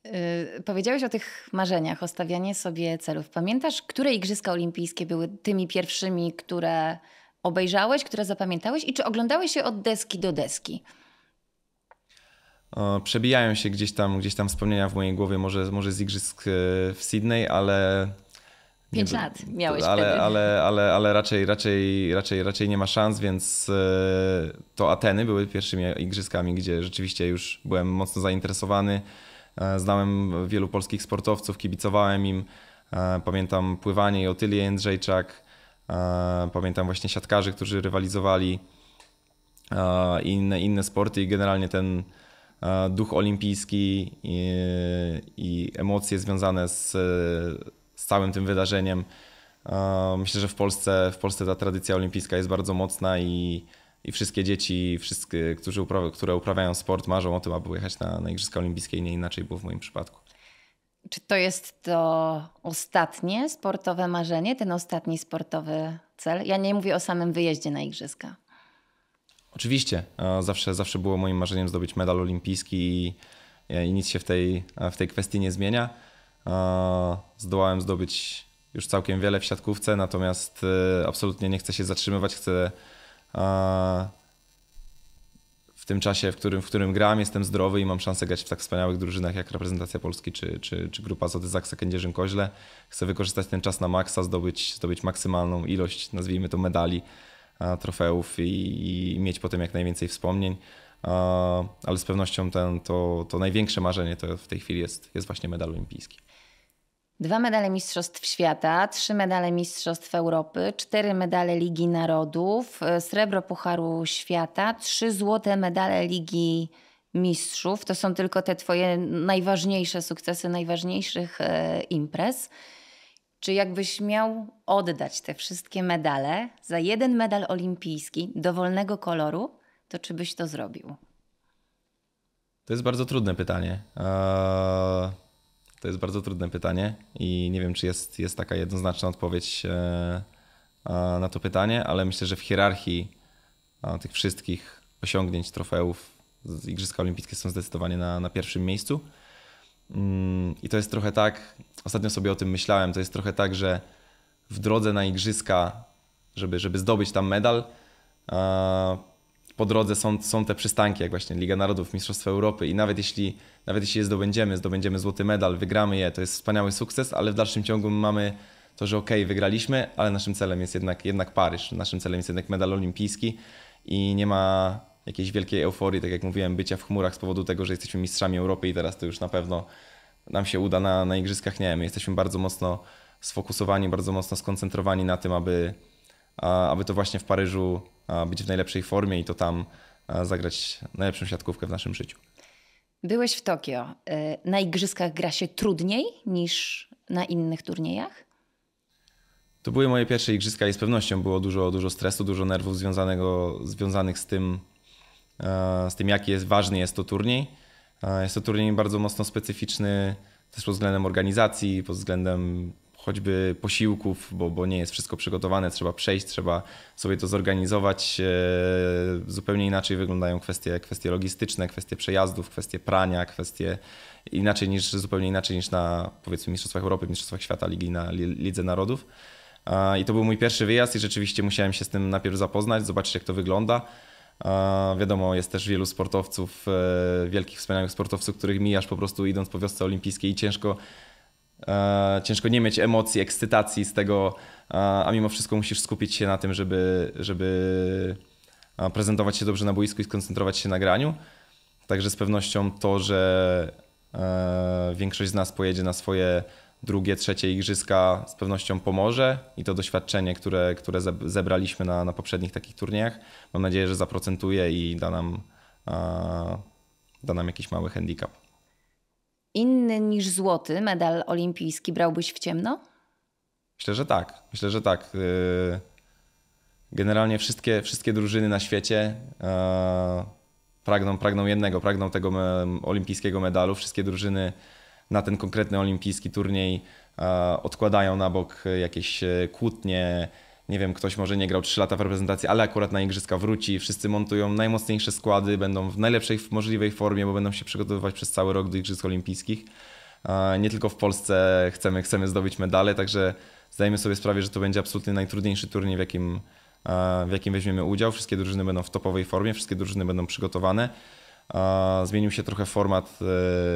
E, powiedziałeś o tych marzeniach, o stawianie sobie celów. Pamiętasz, które Igrzyska Olimpijskie były tymi pierwszymi, które obejrzałeś, które zapamiętałeś i czy oglądałeś je od deski do deski? przebijają się gdzieś tam, gdzieś tam wspomnienia w mojej głowie, może, może z Igrzysk e, w Sydney, ale 5 lat miałeś ale, wtedy. Ale, ale, ale raczej, raczej, raczej, raczej nie ma szans, więc e, to Ateny były pierwszymi igrzyskami, gdzie rzeczywiście już byłem mocno zainteresowany. E, znałem wielu polskich sportowców, kibicowałem im. E, pamiętam pływanie i Otylię Jędrzejczak. Pamiętam właśnie siatkarzy, którzy rywalizowali. Inne, inne sporty i generalnie ten duch olimpijski i, i emocje związane z całym tym wydarzeniem. E, myślę, że w Polsce, w Polsce ta tradycja olimpijska jest bardzo mocna i, i wszystkie dzieci, wszystkie, którzy uprawia, które uprawiają sport, marzą o tym, aby jechać na, na Igrzyska Olimpijskie i nie inaczej było w moim przypadku. Czy to jest to ostatnie sportowe marzenie, ten ostatni sportowy cel? Ja nie mówię o samym wyjeździe na Igrzyska. Oczywiście. E, zawsze, zawsze było moim marzeniem zdobyć medal olimpijski i, i nic się w tej, w tej kwestii nie zmienia. Zdołałem zdobyć już całkiem wiele w siatkówce, natomiast y, absolutnie nie chcę się zatrzymywać, chcę w tym czasie, w którym, w którym gram, jestem zdrowy i mam szansę grać w tak wspaniałych drużynach jak reprezentacja Polski czy, czy, czy grupa Zoty Zaksa Kędzierzyn-Koźle. Chcę wykorzystać ten czas na maksa, zdobyć, zdobyć maksymalną ilość, nazwijmy to medali, trofeów i, i mieć potem jak najwięcej wspomnień. Ale z pewnością ten, to, to największe marzenie to w tej chwili jest, jest właśnie medal olimpijski. Dwa medale Mistrzostw Świata, trzy medale Mistrzostw Europy, cztery medale Ligi Narodów, e, srebro Pucharu Świata, trzy złote medale Ligi Mistrzów. To są tylko te Twoje najważniejsze sukcesy najważniejszych e, imprez. Czy jakbyś miał oddać te wszystkie medale za jeden medal olimpijski dowolnego koloru, to czy byś to zrobił? To jest bardzo trudne pytanie. Eee to jest bardzo trudne pytanie i nie wiem, czy jest, jest taka jednoznaczna odpowiedź e, na to pytanie, ale myślę, że w hierarchii tych wszystkich osiągnięć, trofeów Igrzyska Olimpijskie są zdecydowanie na, na pierwszym miejscu. Mm, I to jest trochę tak, ostatnio sobie o tym myślałem, to jest trochę tak, że w drodze na Igrzyska, żeby, żeby zdobyć tam medal, po drodze są, są te przystanki, jak właśnie Liga Narodów, Mistrzostwa Europy i nawet jeśli, nawet jeśli je zdobędziemy, zdobędziemy złoty medal, wygramy je, to jest wspaniały sukces, ale w dalszym ciągu mamy to, że okej, okay, wygraliśmy, ale naszym celem jest jednak, jednak Paryż, naszym celem jest jednak medal olimpijski i nie ma jakiejś wielkiej euforii, tak jak mówiłem, bycia w chmurach z powodu tego, że jesteśmy mistrzami Europy i teraz to już na pewno nam się uda na, na igrzyskach. Nie, my jesteśmy bardzo mocno sfokusowani, bardzo mocno skoncentrowani na tym, aby, aby to właśnie w Paryżu być w najlepszej formie i to tam zagrać najlepszą siatkówkę w naszym życiu. Byłeś w Tokio. Y, na igrzyskach gra się trudniej niż na innych turniejach? To były moje pierwsze igrzyska i z pewnością było dużo, dużo stresu, dużo nerwów związanego, związanych z tym, z tym, jaki jest ważny jest to turniej. Jest to turniej bardzo mocno specyficzny też pod względem organizacji, pod względem choćby posiłków, bo, bo nie jest wszystko przygotowane, trzeba przejść, trzeba sobie to zorganizować. E, zupełnie inaczej wyglądają kwestie, kwestie logistyczne, kwestie przejazdów, kwestie prania, kwestie inaczej niż, zupełnie inaczej niż na powiedzmy Mistrzostwach Europy, Mistrzostwach Świata, Ligi na Lidze Narodów. I to był mój pierwszy wyjazd i rzeczywiście musiałem się z tym najpierw zapoznać, zobaczyć jak to wygląda. Wiadomo, jest też wielu sportowców, e, wielkich, wspaniałych sportowców, których mijasz po prostu idąc po wiosce olimpijskiej i ciężko E, ciężko nie mieć emocji, ekscytacji z tego, e, a mimo wszystko musisz skupić się na tym, żeby, żeby e, prezentować się dobrze na boisku i skoncentrować się na graniu. Także z pewnością to, że większość z nas pojedzie na swoje drugie, trzecie igrzyska z pewnością pomoże i to doświadczenie, które, które zebraliśmy na, na poprzednich takich turniejach, mam nadzieję, że zaprocentuje i da nam, da nam jakiś mały handicap inny niż złoty medal olimpijski brałbyś w ciemno? Myślę, że tak. Myślę, że tak. Y, generalnie wszystkie, wszystkie drużyny na świecie e, pragną, pragną jednego, pragną tego olimpijskiego medalu. Wszystkie drużyny na ten konkretny olimpijski turniej e, odkładają na bok jakieś e, kłótnie, nie wiem, ktoś może nie grał 3 lata w reprezentacji, ale akurat na igrzyska wróci, wszyscy montują najmocniejsze składy, będą w najlepszej możliwej formie, bo będą się przygotowywać przez cały rok do igrzysk olimpijskich. Nie tylko w Polsce chcemy, chcemy zdobyć medale, także zdajemy sobie sprawę, że to będzie absolutnie najtrudniejszy turniej, w jakim, w jakim weźmiemy udział. Wszystkie drużyny będą w topowej formie, wszystkie drużyny będą przygotowane. Zmienił się trochę format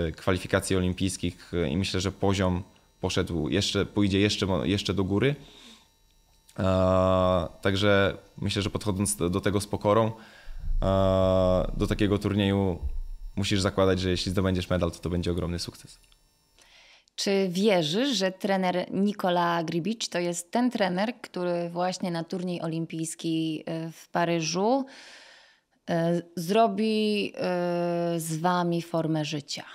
e, kwalifikacji olimpijskich e, i myślę, że poziom poszedł jeszcze, pójdzie jeszcze, jeszcze do góry. E, także myślę, że podchodząc do tego z pokorą, e, do takiego turnieju musisz zakładać, że jeśli zdobędziesz medal, to to będzie ogromny sukces. Czy wierzysz, że trener Nikola Gribicz to jest ten trener, który właśnie na turniej olimpijski e, w Paryżu zrobi z wami formę życia?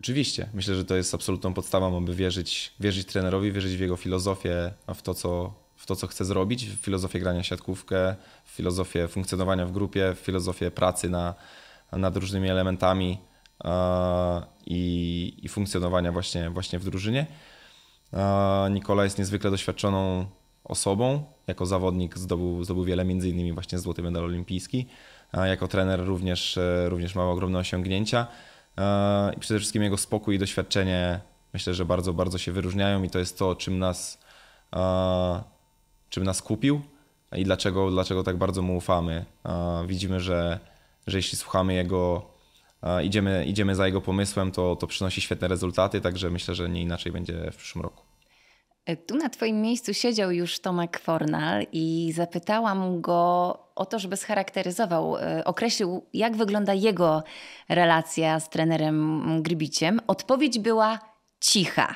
Oczywiście. Myślę, że to jest absolutną podstawą, aby wierzyć, wierzyć trenerowi, wierzyć w jego filozofię, w to, co, to, co chcę zrobić, w filozofię grania siatkówkę, w filozofię funkcjonowania w grupie, w filozofię pracy na, nad różnymi elementami e, i, i funkcjonowania właśnie, właśnie w drużynie. E, Nikola jest niezwykle doświadczoną osobą. Jako zawodnik zdobył, zdobył wiele, między innymi właśnie złoty medal olimpijski. E, jako trener również, również ma ogromne osiągnięcia. I przede wszystkim jego spokój i doświadczenie myślę, że bardzo, bardzo się wyróżniają i to jest to, czym nas czym nas kupił i dlaczego, dlaczego tak bardzo mu ufamy. Widzimy, że, że jeśli słuchamy jego, idziemy, idziemy za jego pomysłem, to, to przynosi świetne rezultaty, także myślę, że nie inaczej będzie w przyszłym roku. E, tu na Twoim miejscu siedział już Tomek Fornal i zapytałam go o to, żeby scharakteryzował, e, określił, jak wygląda jego relacja z trenerem Grybiciem. Odpowiedź była cicha.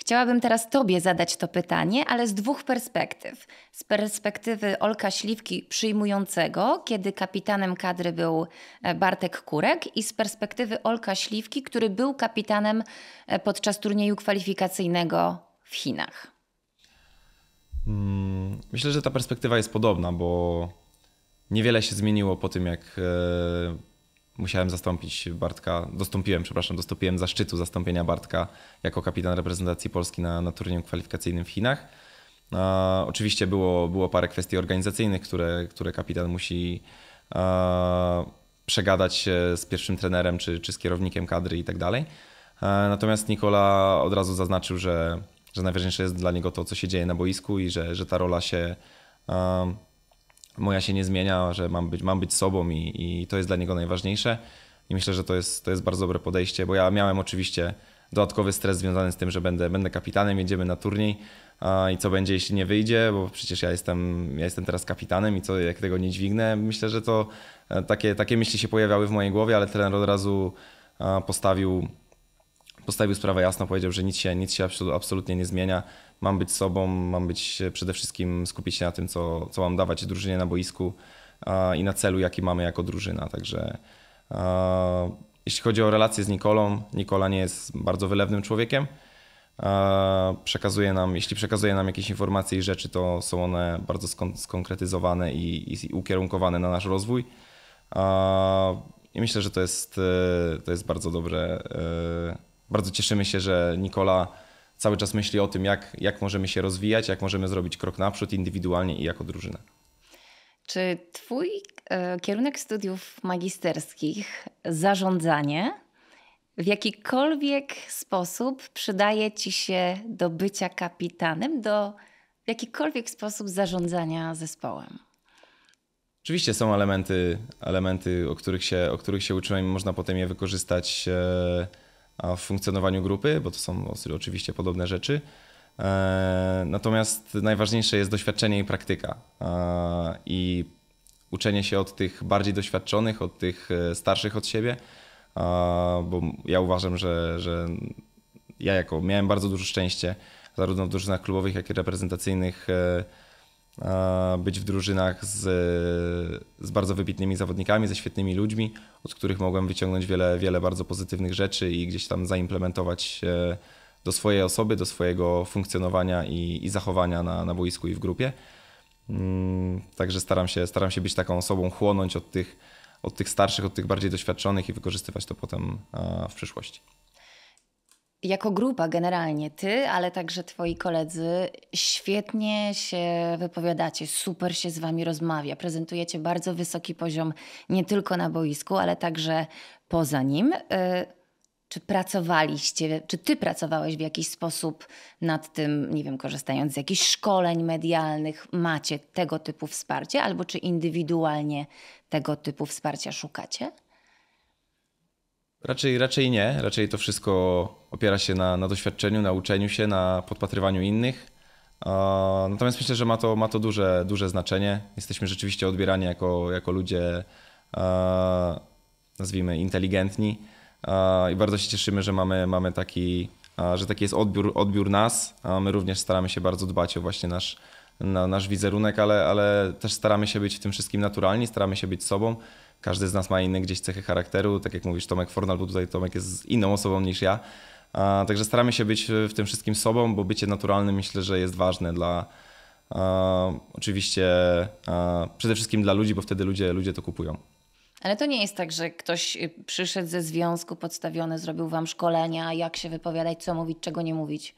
Chciałabym teraz Tobie zadać to pytanie, ale z dwóch perspektyw. Z perspektywy Olka Śliwki przyjmującego, kiedy kapitanem kadry był e, Bartek Kurek i z perspektywy Olka Śliwki, który był kapitanem e, podczas turnieju kwalifikacyjnego w Chinach. Mm, myślę, że ta perspektywa jest podobna, bo niewiele się zmieniło po tym, jak e, musiałem zastąpić Bartka, dostąpiłem, przepraszam, dostąpiłem zaszczytu zastąpienia Bartka jako kapitan reprezentacji Polski na, na turnieju kwalifikacyjnym w Chinach. A, oczywiście było, było parę kwestii organizacyjnych, które, które kapitan musi a, przegadać z pierwszym trenerem czy, czy z kierownikiem kadry i tak dalej. Natomiast Nikola od razu zaznaczył, że, że najważniejsze jest dla niego to, co się dzieje na boisku i że, że ta rola się moja się nie zmienia, że mam być, mam być sobą i, i to jest dla niego najważniejsze. I myślę, że to jest, to jest bardzo dobre podejście, bo ja miałem oczywiście dodatkowy stres związany z tym, że będę, będę kapitanem, jedziemy na turniej i co będzie, jeśli nie wyjdzie, bo przecież ja jestem, ja jestem teraz kapitanem i co, jak tego nie dźwignę. Myślę, że to e, takie, takie myśli się pojawiały w mojej głowie, ale trener od razu postawił postawił sprawę jasno, powiedział, że nic się, nic się absolutnie nie zmienia. Mam być sobą, mam być e, przede wszystkim skupić się na tym, co, co mam dawać drużynie na boisku i na celu, jaki mamy jako drużyna. Także jeśli chodzi o relacje z Nikolą, Nikola nie jest bardzo wylewnym człowiekiem. Przekazuje nam, jeśli przekazuje nam jakieś informacje i rzeczy, to są one bardzo skon- skonkretyzowane i, i ukierunkowane na nasz rozwój. I myślę, że to jest, e, to jest bardzo dobre e, bardzo cieszymy się, że Nikola cały czas myśli o tym, jak, jak możemy się rozwijać, jak możemy zrobić krok naprzód indywidualnie i jako drużyna. Czy Twój e, kierunek studiów magisterskich, zarządzanie, w jakikolwiek sposób przydaje Ci się do bycia kapitanem, do w jakikolwiek sposób zarządzania zespołem? Oczywiście są elementy, elementy o, których się, o których się uczyłem i można potem je wykorzystać. E, w funkcjonowaniu grupy, bo to są oczywiście podobne rzeczy. E, natomiast najważniejsze jest doświadczenie i praktyka. E, I uczenie się od tych bardziej doświadczonych, od tych e, starszych od siebie, bo ja uważam, że, że ja jako miałem bardzo dużo szczęście, zarówno w drużynach klubowych, jak i reprezentacyjnych E, być w drużynach z, z bardzo wybitnymi zawodnikami, ze świetnymi ludźmi, od których mogłem wyciągnąć wiele, wiele bardzo pozytywnych rzeczy i gdzieś tam zaimplementować do swojej osoby, do swojego funkcjonowania i, i zachowania na, na boisku i w grupie. Mm, także staram się, staram się być taką osobą, chłonąć od tych, od tych starszych, od tych bardziej doświadczonych i wykorzystywać to potem e, w przyszłości jako grupa generalnie, ty, ale także twoi koledzy, świetnie się wypowiadacie, super się z wami rozmawia, prezentujecie bardzo wysoki poziom nie tylko na boisku, ale także poza nim. Y, czy pracowaliście, czy ty pracowałeś w jakiś sposób nad tym, nie wiem, korzystając z jakichś szkoleń medialnych, macie tego typu wsparcie, albo czy indywidualnie tego typu wsparcia szukacie? Raczej, raczej nie. Raczej to wszystko opiera się na, na doświadczeniu, na uczeniu się, na podpatrywaniu innych. Natomiast myślę, że ma to, ma to duże, duże znaczenie. Jesteśmy rzeczywiście odbierani jako, jako ludzie, nazwijmy, inteligentni i bardzo się cieszymy, że mamy, mamy taki, że taki jest odbiór, odbiór nas. My również staramy się bardzo dbać o właśnie nasz, na, nasz wizerunek, ale, ale też staramy się być w tym wszystkim naturalni, staramy się być sobą każdy z nas ma inne gdzieś cechy charakteru. Tak jak mówisz, Tomek Fornal, bo tutaj Tomek jest inną osobą niż ja. Także staramy się być e, w tym wszystkim sobą, bo bycie naturalnym myślę, że jest ważne dla oczywiście przede wszystkim dla ludzi, bo wtedy ludzie, ludzie to kupują. Ale to nie jest tak, że ktoś y, przyszedł ze związku podstawiony, zrobił wam szkolenia, jak się wypowiadać, co mówić, czego nie mówić.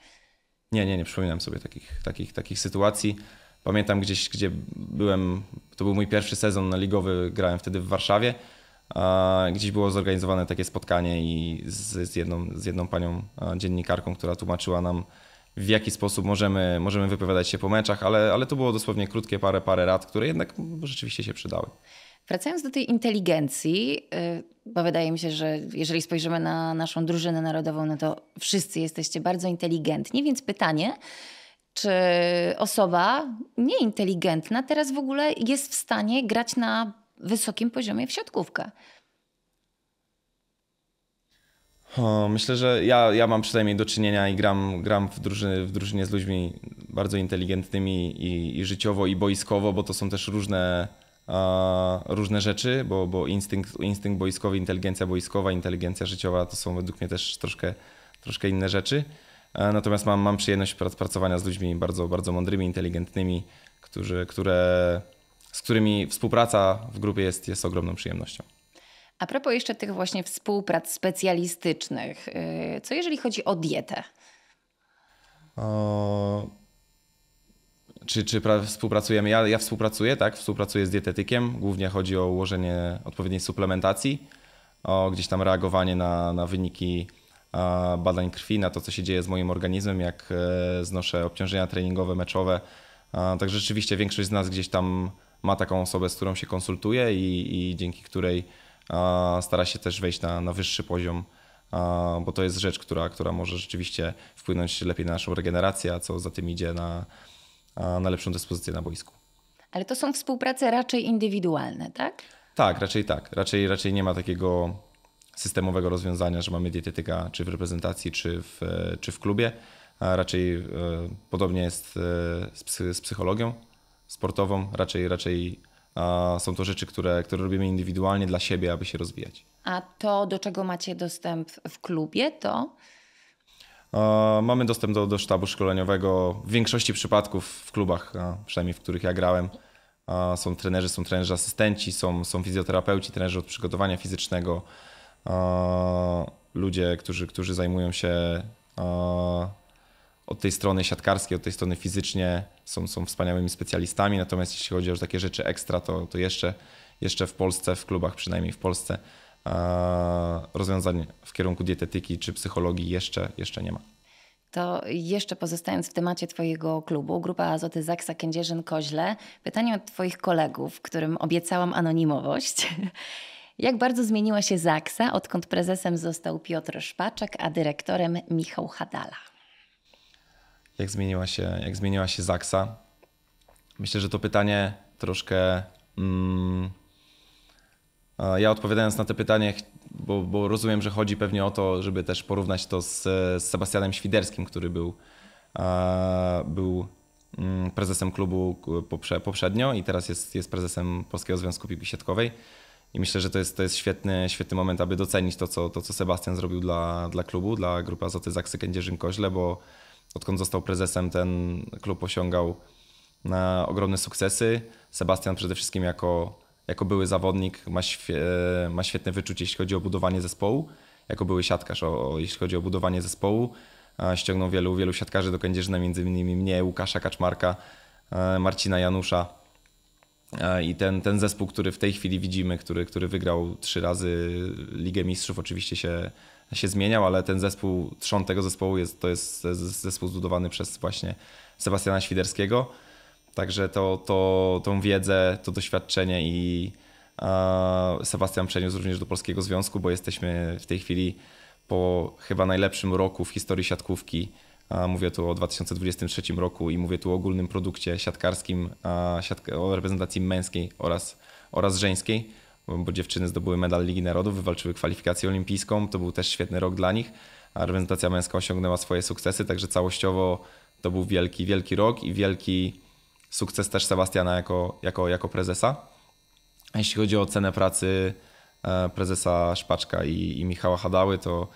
Nie, nie, nie przypominam sobie takich, takich, takich sytuacji. Pamiętam gdzieś, gdzie byłem, to był mój pierwszy sezon na ligowy, grałem wtedy w Warszawie. Gdzieś było zorganizowane takie spotkanie i z, z, jedną, z jedną panią dziennikarką, która tłumaczyła nam, w jaki sposób możemy, możemy wypowiadać się po meczach, ale, ale to było dosłownie krótkie parę, parę rad, które jednak rzeczywiście się przydały. Wracając do tej inteligencji, y, bo wydaje mi się, że jeżeli spojrzymy na naszą drużynę narodową, no to wszyscy jesteście bardzo inteligentni, więc pytanie, czy osoba nieinteligentna teraz w ogóle jest w stanie grać na wysokim poziomie w siatkówkę. myślę, że ja, ja mam przynajmniej do czynienia i gram, gram w, w drużynie z ludźmi bardzo inteligentnymi i, i życiowo, i boiskowo, bo to są też różne, różne rzeczy, bo, bo instynkt, instynkt boiskowy, inteligencja boiskowa, inteligencja życiowa to są według mnie też troszkę, troszkę inne rzeczy. E, natomiast mam, mam przyjemność pracowania z ludźmi bardzo, bardzo mądrymi, inteligentnymi, którzy, które, z którymi współpraca w grupie jest, jest ogromną przyjemnością. A propos jeszcze tych właśnie współprac specjalistycznych, y, co jeżeli chodzi o dietę? O... Czy, czy pra... współpracujemy? Ja, ja współpracuję, tak? Współpracuję z dietetykiem. Głównie chodzi o ułożenie odpowiedniej suplementacji, o gdzieś tam reagowanie na, na wyniki badań krwi, na to, co się dzieje z moim organizmem, jak e, znoszę obciążenia treningowe, meczowe. Także rzeczywiście większość z nas gdzieś tam ma taką osobę, z którą się konsultuje i, i dzięki której stara się też wejść na, na wyższy poziom, bo to jest rzecz, która, która może rzeczywiście wpłynąć lepiej na naszą regenerację, a co za tym idzie na, na lepszą dyspozycję na boisku. Ale to są współprace raczej indywidualne, tak? Tak, raczej tak. Raczej, raczej nie ma takiego systemowego rozwiązania, że mamy dietetyka czy w reprezentacji, czy w, e, czy w klubie. A raczej e, podobnie jest e, z, psychologią sportową. Raczej, raczej są to rzeczy, które, które robimy indywidualnie dla siebie, aby się rozwijać. A to, do czego macie dostęp w klubie, to? Mamy dostęp do, do sztabu szkoleniowego. W większości przypadków w klubach, przynajmniej w których ja grałem, są trenerzy, są trenerzy asystenci, są, są fizjoterapeuci, trenerzy od przygotowania fizycznego, ludzie, którzy, którzy zajmują się od tej strony siatkarskiej, od tej strony fizycznie są, są wspaniałymi specjalistami, natomiast jeśli chodzi o takie rzeczy ekstra, to, to jeszcze, jeszcze w Polsce, w klubach przynajmniej w Polsce, rozwiązań w kierunku dietetyki czy psychologii jeszcze, jeszcze nie ma. To jeszcze pozostając w temacie Twojego klubu, Grupa Azoty Zaksa Kędzierzyn-Koźle, pytanie od Twoich kolegów, którym obiecałam anonimowość. Jak bardzo zmieniła się Zaksa, odkąd prezesem został Piotr Szpaczek, a dyrektorem Michał Hadala? Jak zmieniła się, jak zmieniła się Zaksa? Myślę, że to pytanie troszkę. Mm, ja odpowiadając na to pytanie, bo, bo, rozumiem, że chodzi pewnie o to, żeby też porównać to z, z Sebastianem Świderskim, który był, e, był mm, prezesem klubu poprze, poprzednio i teraz jest, jest prezesem Polskiego Związku Piłki Siatkowej. I myślę, że to jest, to jest świetny, świetny moment, aby docenić to, co, to, co Sebastian zrobił dla, dla klubu, dla grupy Azoty Zaksy Kędzierzyn-Koźle, bo odkąd został prezesem, ten klub osiągał na ogromne sukcesy. Sebastian przede wszystkim jako, jako były zawodnik ma, świe, e, ma świetne wyczucie, jeśli chodzi o budowanie zespołu, jako były siatkarz, o, o, jeśli chodzi o budowanie zespołu. Ściągnął wielu, wielu siatkarzy do Kędzierzyna, między innymi mnie, Łukasza Kaczmarka, e, Marcina Janusza E, I ten, ten zespół, który w tej chwili widzimy, który, który wygrał trzy razy Ligę Mistrzów, oczywiście się, się zmieniał, ale ten zespół, trzon tego zespołu jest, to jest zespół zbudowany przez właśnie Sebastiana Świderskiego. Także to, to, tą wiedzę, to doświadczenie i e, Sebastian przeniósł również do Polskiego Związku, bo jesteśmy w tej chwili po chyba najlepszym roku w historii siatkówki Mówię tu o 2023 roku i mówię tu o ogólnym produkcie siatkarskim, o reprezentacji męskiej oraz, oraz żeńskiej, bo dziewczyny zdobyły medal Ligi Narodów, wywalczyły kwalifikację olimpijską. To był też świetny rok dla nich. A reprezentacja męska osiągnęła swoje sukcesy, także całościowo to był wielki, wielki rok i wielki sukces też Sebastiana jako, jako, jako prezesa. jeśli chodzi o cenę pracy e, prezesa Szpaczka i, i Michała Hadały, to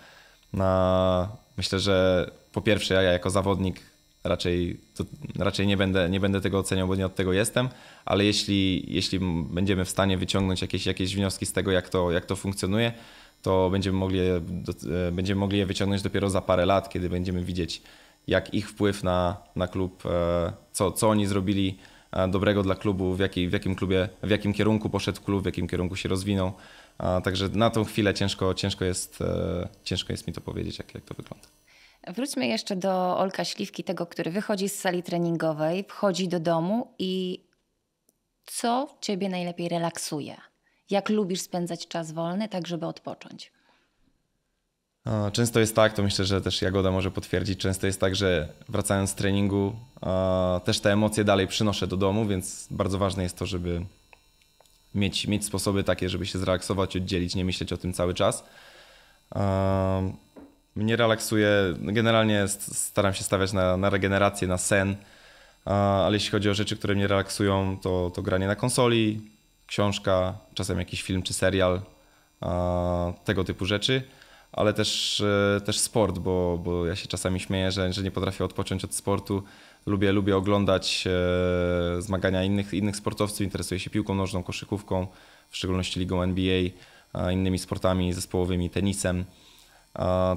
na, myślę, że po pierwsze ja jako zawodnik raczej, to, raczej nie, będę, nie będę tego oceniał, bo nie od tego jestem, ale jeśli, jeśli będziemy w stanie wyciągnąć jakieś, jakieś wnioski z tego, jak to, jak to funkcjonuje, to będziemy mogli, e, będziemy mogli je wyciągnąć dopiero za parę lat, kiedy będziemy widzieć, jak ich wpływ na, na klub, e, co, co oni zrobili e, dobrego dla klubu, w, w jakim klubie, w jakim kierunku poszedł klub, w jakim kierunku się rozwinął. Także na tą chwilę ciężko, ciężko, jest, ciężko jest mi to powiedzieć, jak, jak to wygląda. Wróćmy jeszcze do Olka Śliwki, tego, który wychodzi z sali treningowej, wchodzi do domu i co ciebie najlepiej relaksuje? Jak lubisz spędzać czas wolny, tak żeby odpocząć? Często jest tak, to myślę, że też Jagoda może potwierdzić, często jest tak, że wracając z treningu też te emocje dalej przynoszę do domu, więc bardzo ważne jest to, żeby mieć, mieć sposoby takie, żeby się zrelaksować, oddzielić, nie myśleć o tym cały czas mnie relaksuje. Generalnie staram się stawiać na, na regenerację, na sen, ale jeśli chodzi o rzeczy, które mnie relaksują, to, to granie na konsoli, książka, czasem jakiś film czy serial, tego typu rzeczy. Ale też, e, też sport, bo, bo ja się czasami śmieję, że, że nie potrafię odpocząć od sportu. Lubię, lubię oglądać e, zmagania innych, innych sportowców, interesuję się piłką nożną, koszykówką, w szczególności ligą NBA, innymi sportami zespołowymi, tenisem.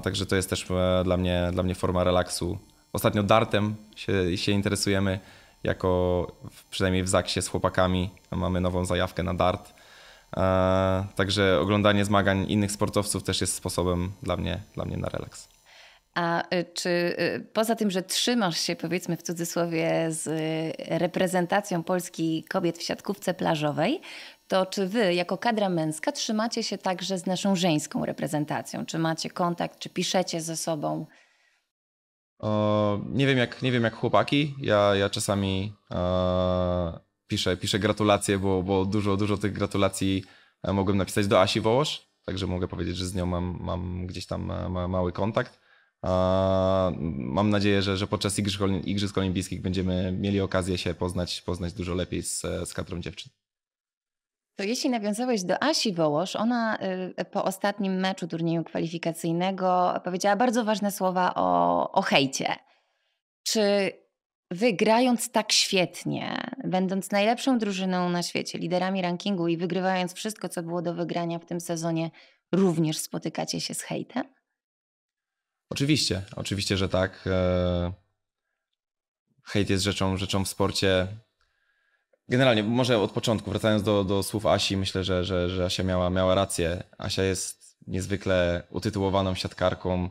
Także to jest też e, dla mnie, dla mnie forma relaksu. Ostatnio dartem się, się interesujemy, jako przynajmniej w Zaksie z chłopakami. Mamy nową zajawkę na dart. E, także oglądanie zmagań innych sportowców też jest sposobem dla mnie, dla mnie na relaks. A y, czy y, poza tym, że trzymasz się, powiedzmy w cudzysłowie, z reprezentacją Polski kobiet w siatkówce plażowej, to czy wy jako kadra męska trzymacie się także z naszą żeńską reprezentacją? Czy macie kontakt, czy piszecie ze sobą? O, nie, wiem jak, nie wiem jak chłopaki. Ja, ja czasami e, piszę, piszę gratulacje, bo, bo dużo, dużo tych gratulacji e, mogłem napisać do Asi Wołosz, także mogę powiedzieć, że z nią mam, mam gdzieś tam e, ma, mały kontakt. E, mam nadzieję, że, że podczas Igrzysk, Olimpijskich będziemy mieli okazję się poznać, poznać dużo lepiej z, e, z kadrą dziewczyn. To jeśli nawiązałeś do Asi Wołosz, ona y, po ostatnim meczu turnieju kwalifikacyjnego powiedziała bardzo ważne słowa o, o hejcie. Czy wygrając tak świetnie, będąc najlepszą drużyną na świecie, liderami rankingu i wygrywając wszystko, co było do wygrania w tym sezonie, również spotykacie się z hejtem? Oczywiście, oczywiście, że tak. E, hejt jest rzeczą, rzeczą w sporcie generalnie, może od początku, wracając do, do słów Asi, myślę, że, że, że Asia miała, miała rację. Asia jest niezwykle utytułowaną siatkarką,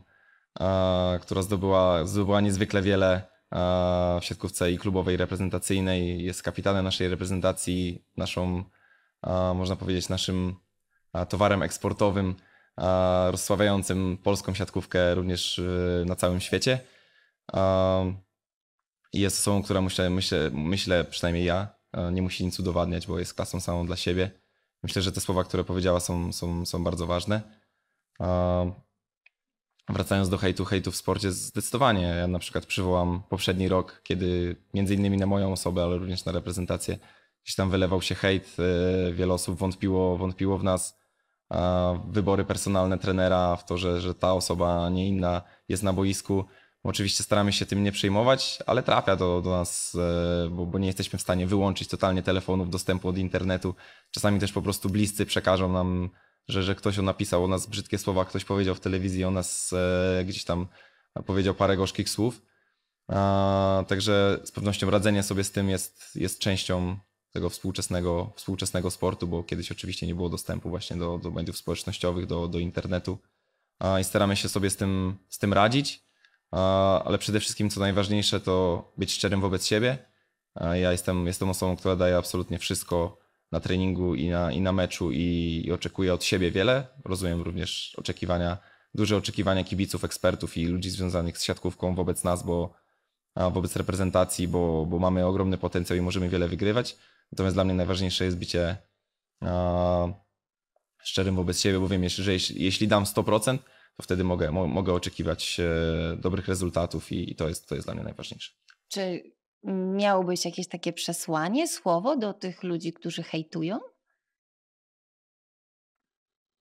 a, która zdobyła, zdobyła niezwykle wiele a, w siatkówce i klubowej, reprezentacyjnej. Jest kapitanem naszej reprezentacji, naszą, a, można powiedzieć, naszym towarem eksportowym, rozsławiającym polską siatkówkę również y, na całym świecie. Jest osobą, która myślę, myślę, myślę przynajmniej ja, E, nie musi nic udowadniać, bo jest klasą samą dla siebie. Myślę, że te słowa, które powiedziała, są, są, są bardzo ważne. E, wracając do hejtu, hejtu w sporcie zdecydowanie. Ja na przykład przywołam poprzedni rok, kiedy między innymi na moją osobę, ale również na reprezentację gdzieś tam wylewał się hejt. E, wiele osób wątpiło, wątpiło w nas. Wybory personalne trenera, w to, że, że ta osoba, a nie inna jest na boisku. Oczywiście staramy się tym nie przejmować, ale trafia do, do nas, e, bo, bo, nie jesteśmy w stanie wyłączyć totalnie telefonów, dostępu od internetu. Czasami też po prostu bliscy przekażą nam, że, że ktoś napisał o nas brzydkie słowa, ktoś powiedział w telewizji o nas e, gdzieś tam, powiedział parę gorzkich słów. A, także z pewnością radzenie sobie z tym jest, jest częścią tego współczesnego, współczesnego sportu, bo kiedyś oczywiście nie było dostępu właśnie do, do mediów społecznościowych, do, do internetu. A, I staramy się sobie z tym, z tym radzić ale przede wszystkim co najważniejsze to być szczerym wobec siebie. Ja jestem, jestem osobą, która daje absolutnie wszystko na treningu i na, i na meczu i, i oczekuję od siebie wiele. Rozumiem również oczekiwania, duże oczekiwania kibiców, ekspertów i ludzi związanych z siatkówką wobec nas, bo wobec reprezentacji, bo, bo mamy ogromny potencjał i możemy wiele wygrywać. Natomiast dla mnie najważniejsze jest bycie a, szczerym wobec siebie, bo wiem, że jeśli, jeśli dam 100%, wtedy mogę, mogę oczekiwać e, dobrych rezultatów i, to, jest, to jest dla mnie najważniejsze. Czy miałbyś jakieś takie przesłanie, słowo do tych ludzi, którzy hejtują?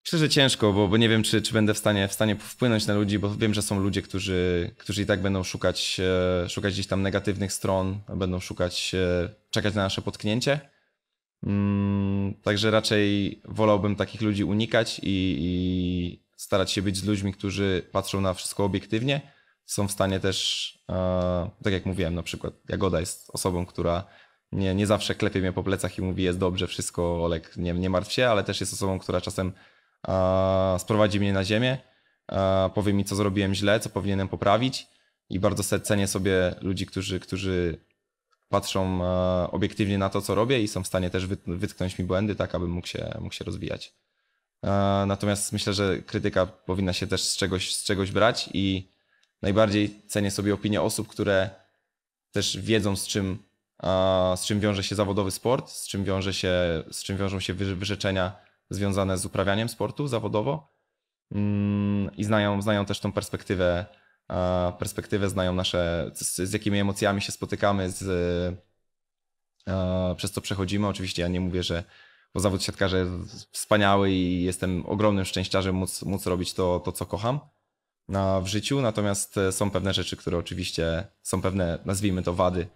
Szczerze ciężko, bo, bo nie wiem, czy, czy będę w stanie, w stanie wpłynąć na ludzi, bo wiem, że są ludzie, którzy, którzy i tak będą szukać, e, szukać gdzieś tam negatywnych stron, będą szukać, e, czekać na nasze potknięcie. Mm, także raczej wolałbym takich ludzi unikać i, i, starać się być z ludźmi, którzy patrzą na wszystko obiektywnie, są w stanie też, e, tak jak mówiłem, na przykład Jagoda jest osobą, która nie, nie zawsze klepie mnie po plecach i mówi jest dobrze, wszystko, Olek, nie, nie martw się, ale też jest osobą, która czasem e, sprowadzi mnie na ziemię, e, powie mi, co zrobiłem źle, co powinienem poprawić i bardzo cenię sobie ludzi, którzy, którzy patrzą obiektywnie na to, co robię i są w stanie też wytknąć mi błędy, tak abym mógł się, mógł się rozwijać. E, natomiast myślę, że krytyka powinna się też z czegoś, z czegoś brać i najbardziej cenię sobie opinię osób, które też wiedzą z czym, e, z czym wiąże się zawodowy sport, z czym, wiąże się, z czym wiążą się wyrzeczenia związane z uprawianiem sportu zawodowo mm, i znają, znają też tą perspektywę, e, perspektywę znają nasze, z, z jakimi emocjami się spotykamy, z, przez co przechodzimy. Oczywiście ja nie mówię, że bo zawód siatkarza jest wspaniały i jestem ogromnym szczęściarzem móc, móc robić to, to, co kocham w życiu. Natomiast e, są pewne rzeczy, które oczywiście są pewne, nazwijmy to wady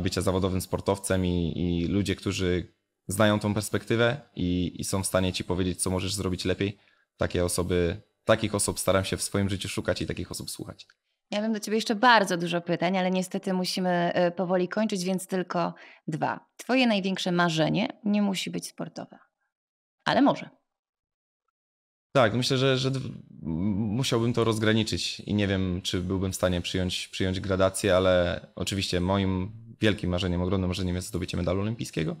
bycia zawodowym sportowcem i, i ludzie, którzy znają tą perspektywę i, i, są w stanie ci powiedzieć, co możesz zrobić lepiej. Takie osoby, takich osób staram się w swoim życiu szukać i takich osób słuchać. Ja mam do Ciebie jeszcze bardzo dużo pytań, ale niestety musimy e, powoli kończyć, więc tylko dwa. Twoje największe marzenie nie musi być sportowe, ale może. Tak, myślę, że, że musiałbym to rozgraniczyć i nie wiem, czy byłbym w stanie przyjąć, przyjąć gradację, ale oczywiście moim wielkim marzeniem, ogromnym marzeniem jest zdobycie medalu olimpijskiego,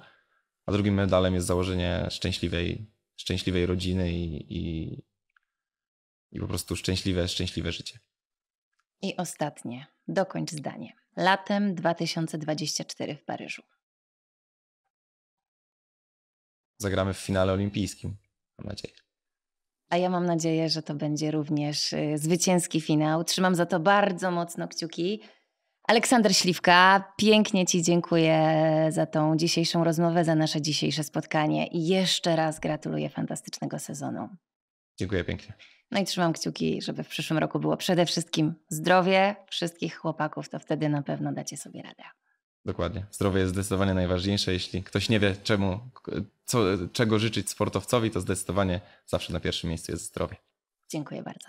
a drugim medalem jest założenie szczęśliwej, szczęśliwej rodziny i, i, i po prostu szczęśliwe, szczęśliwe życie. I ostatnie, dokończ zdanie. Latem 2024 w Paryżu. Zagramy w finale olimpijskim, mam nadzieję. A ja mam nadzieję, że to będzie również y, zwycięski finał. Trzymam za to bardzo mocno kciuki. Aleksander Śliwka, pięknie Ci dziękuję za tą dzisiejszą rozmowę, za nasze dzisiejsze spotkanie i jeszcze raz gratuluję fantastycznego sezonu. Dziękuję pięknie. No i trzymam kciuki, żeby w przyszłym roku było przede wszystkim zdrowie wszystkich chłopaków, to wtedy na pewno dacie sobie radę. Dokładnie. Zdrowie jest zdecydowanie najważniejsze. Jeśli ktoś nie wie, czemu, co, czego życzyć sportowcowi, to zdecydowanie zawsze na pierwszym miejscu jest zdrowie. Dziękuję bardzo.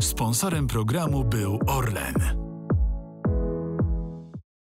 Sponsorem programu był Orlen.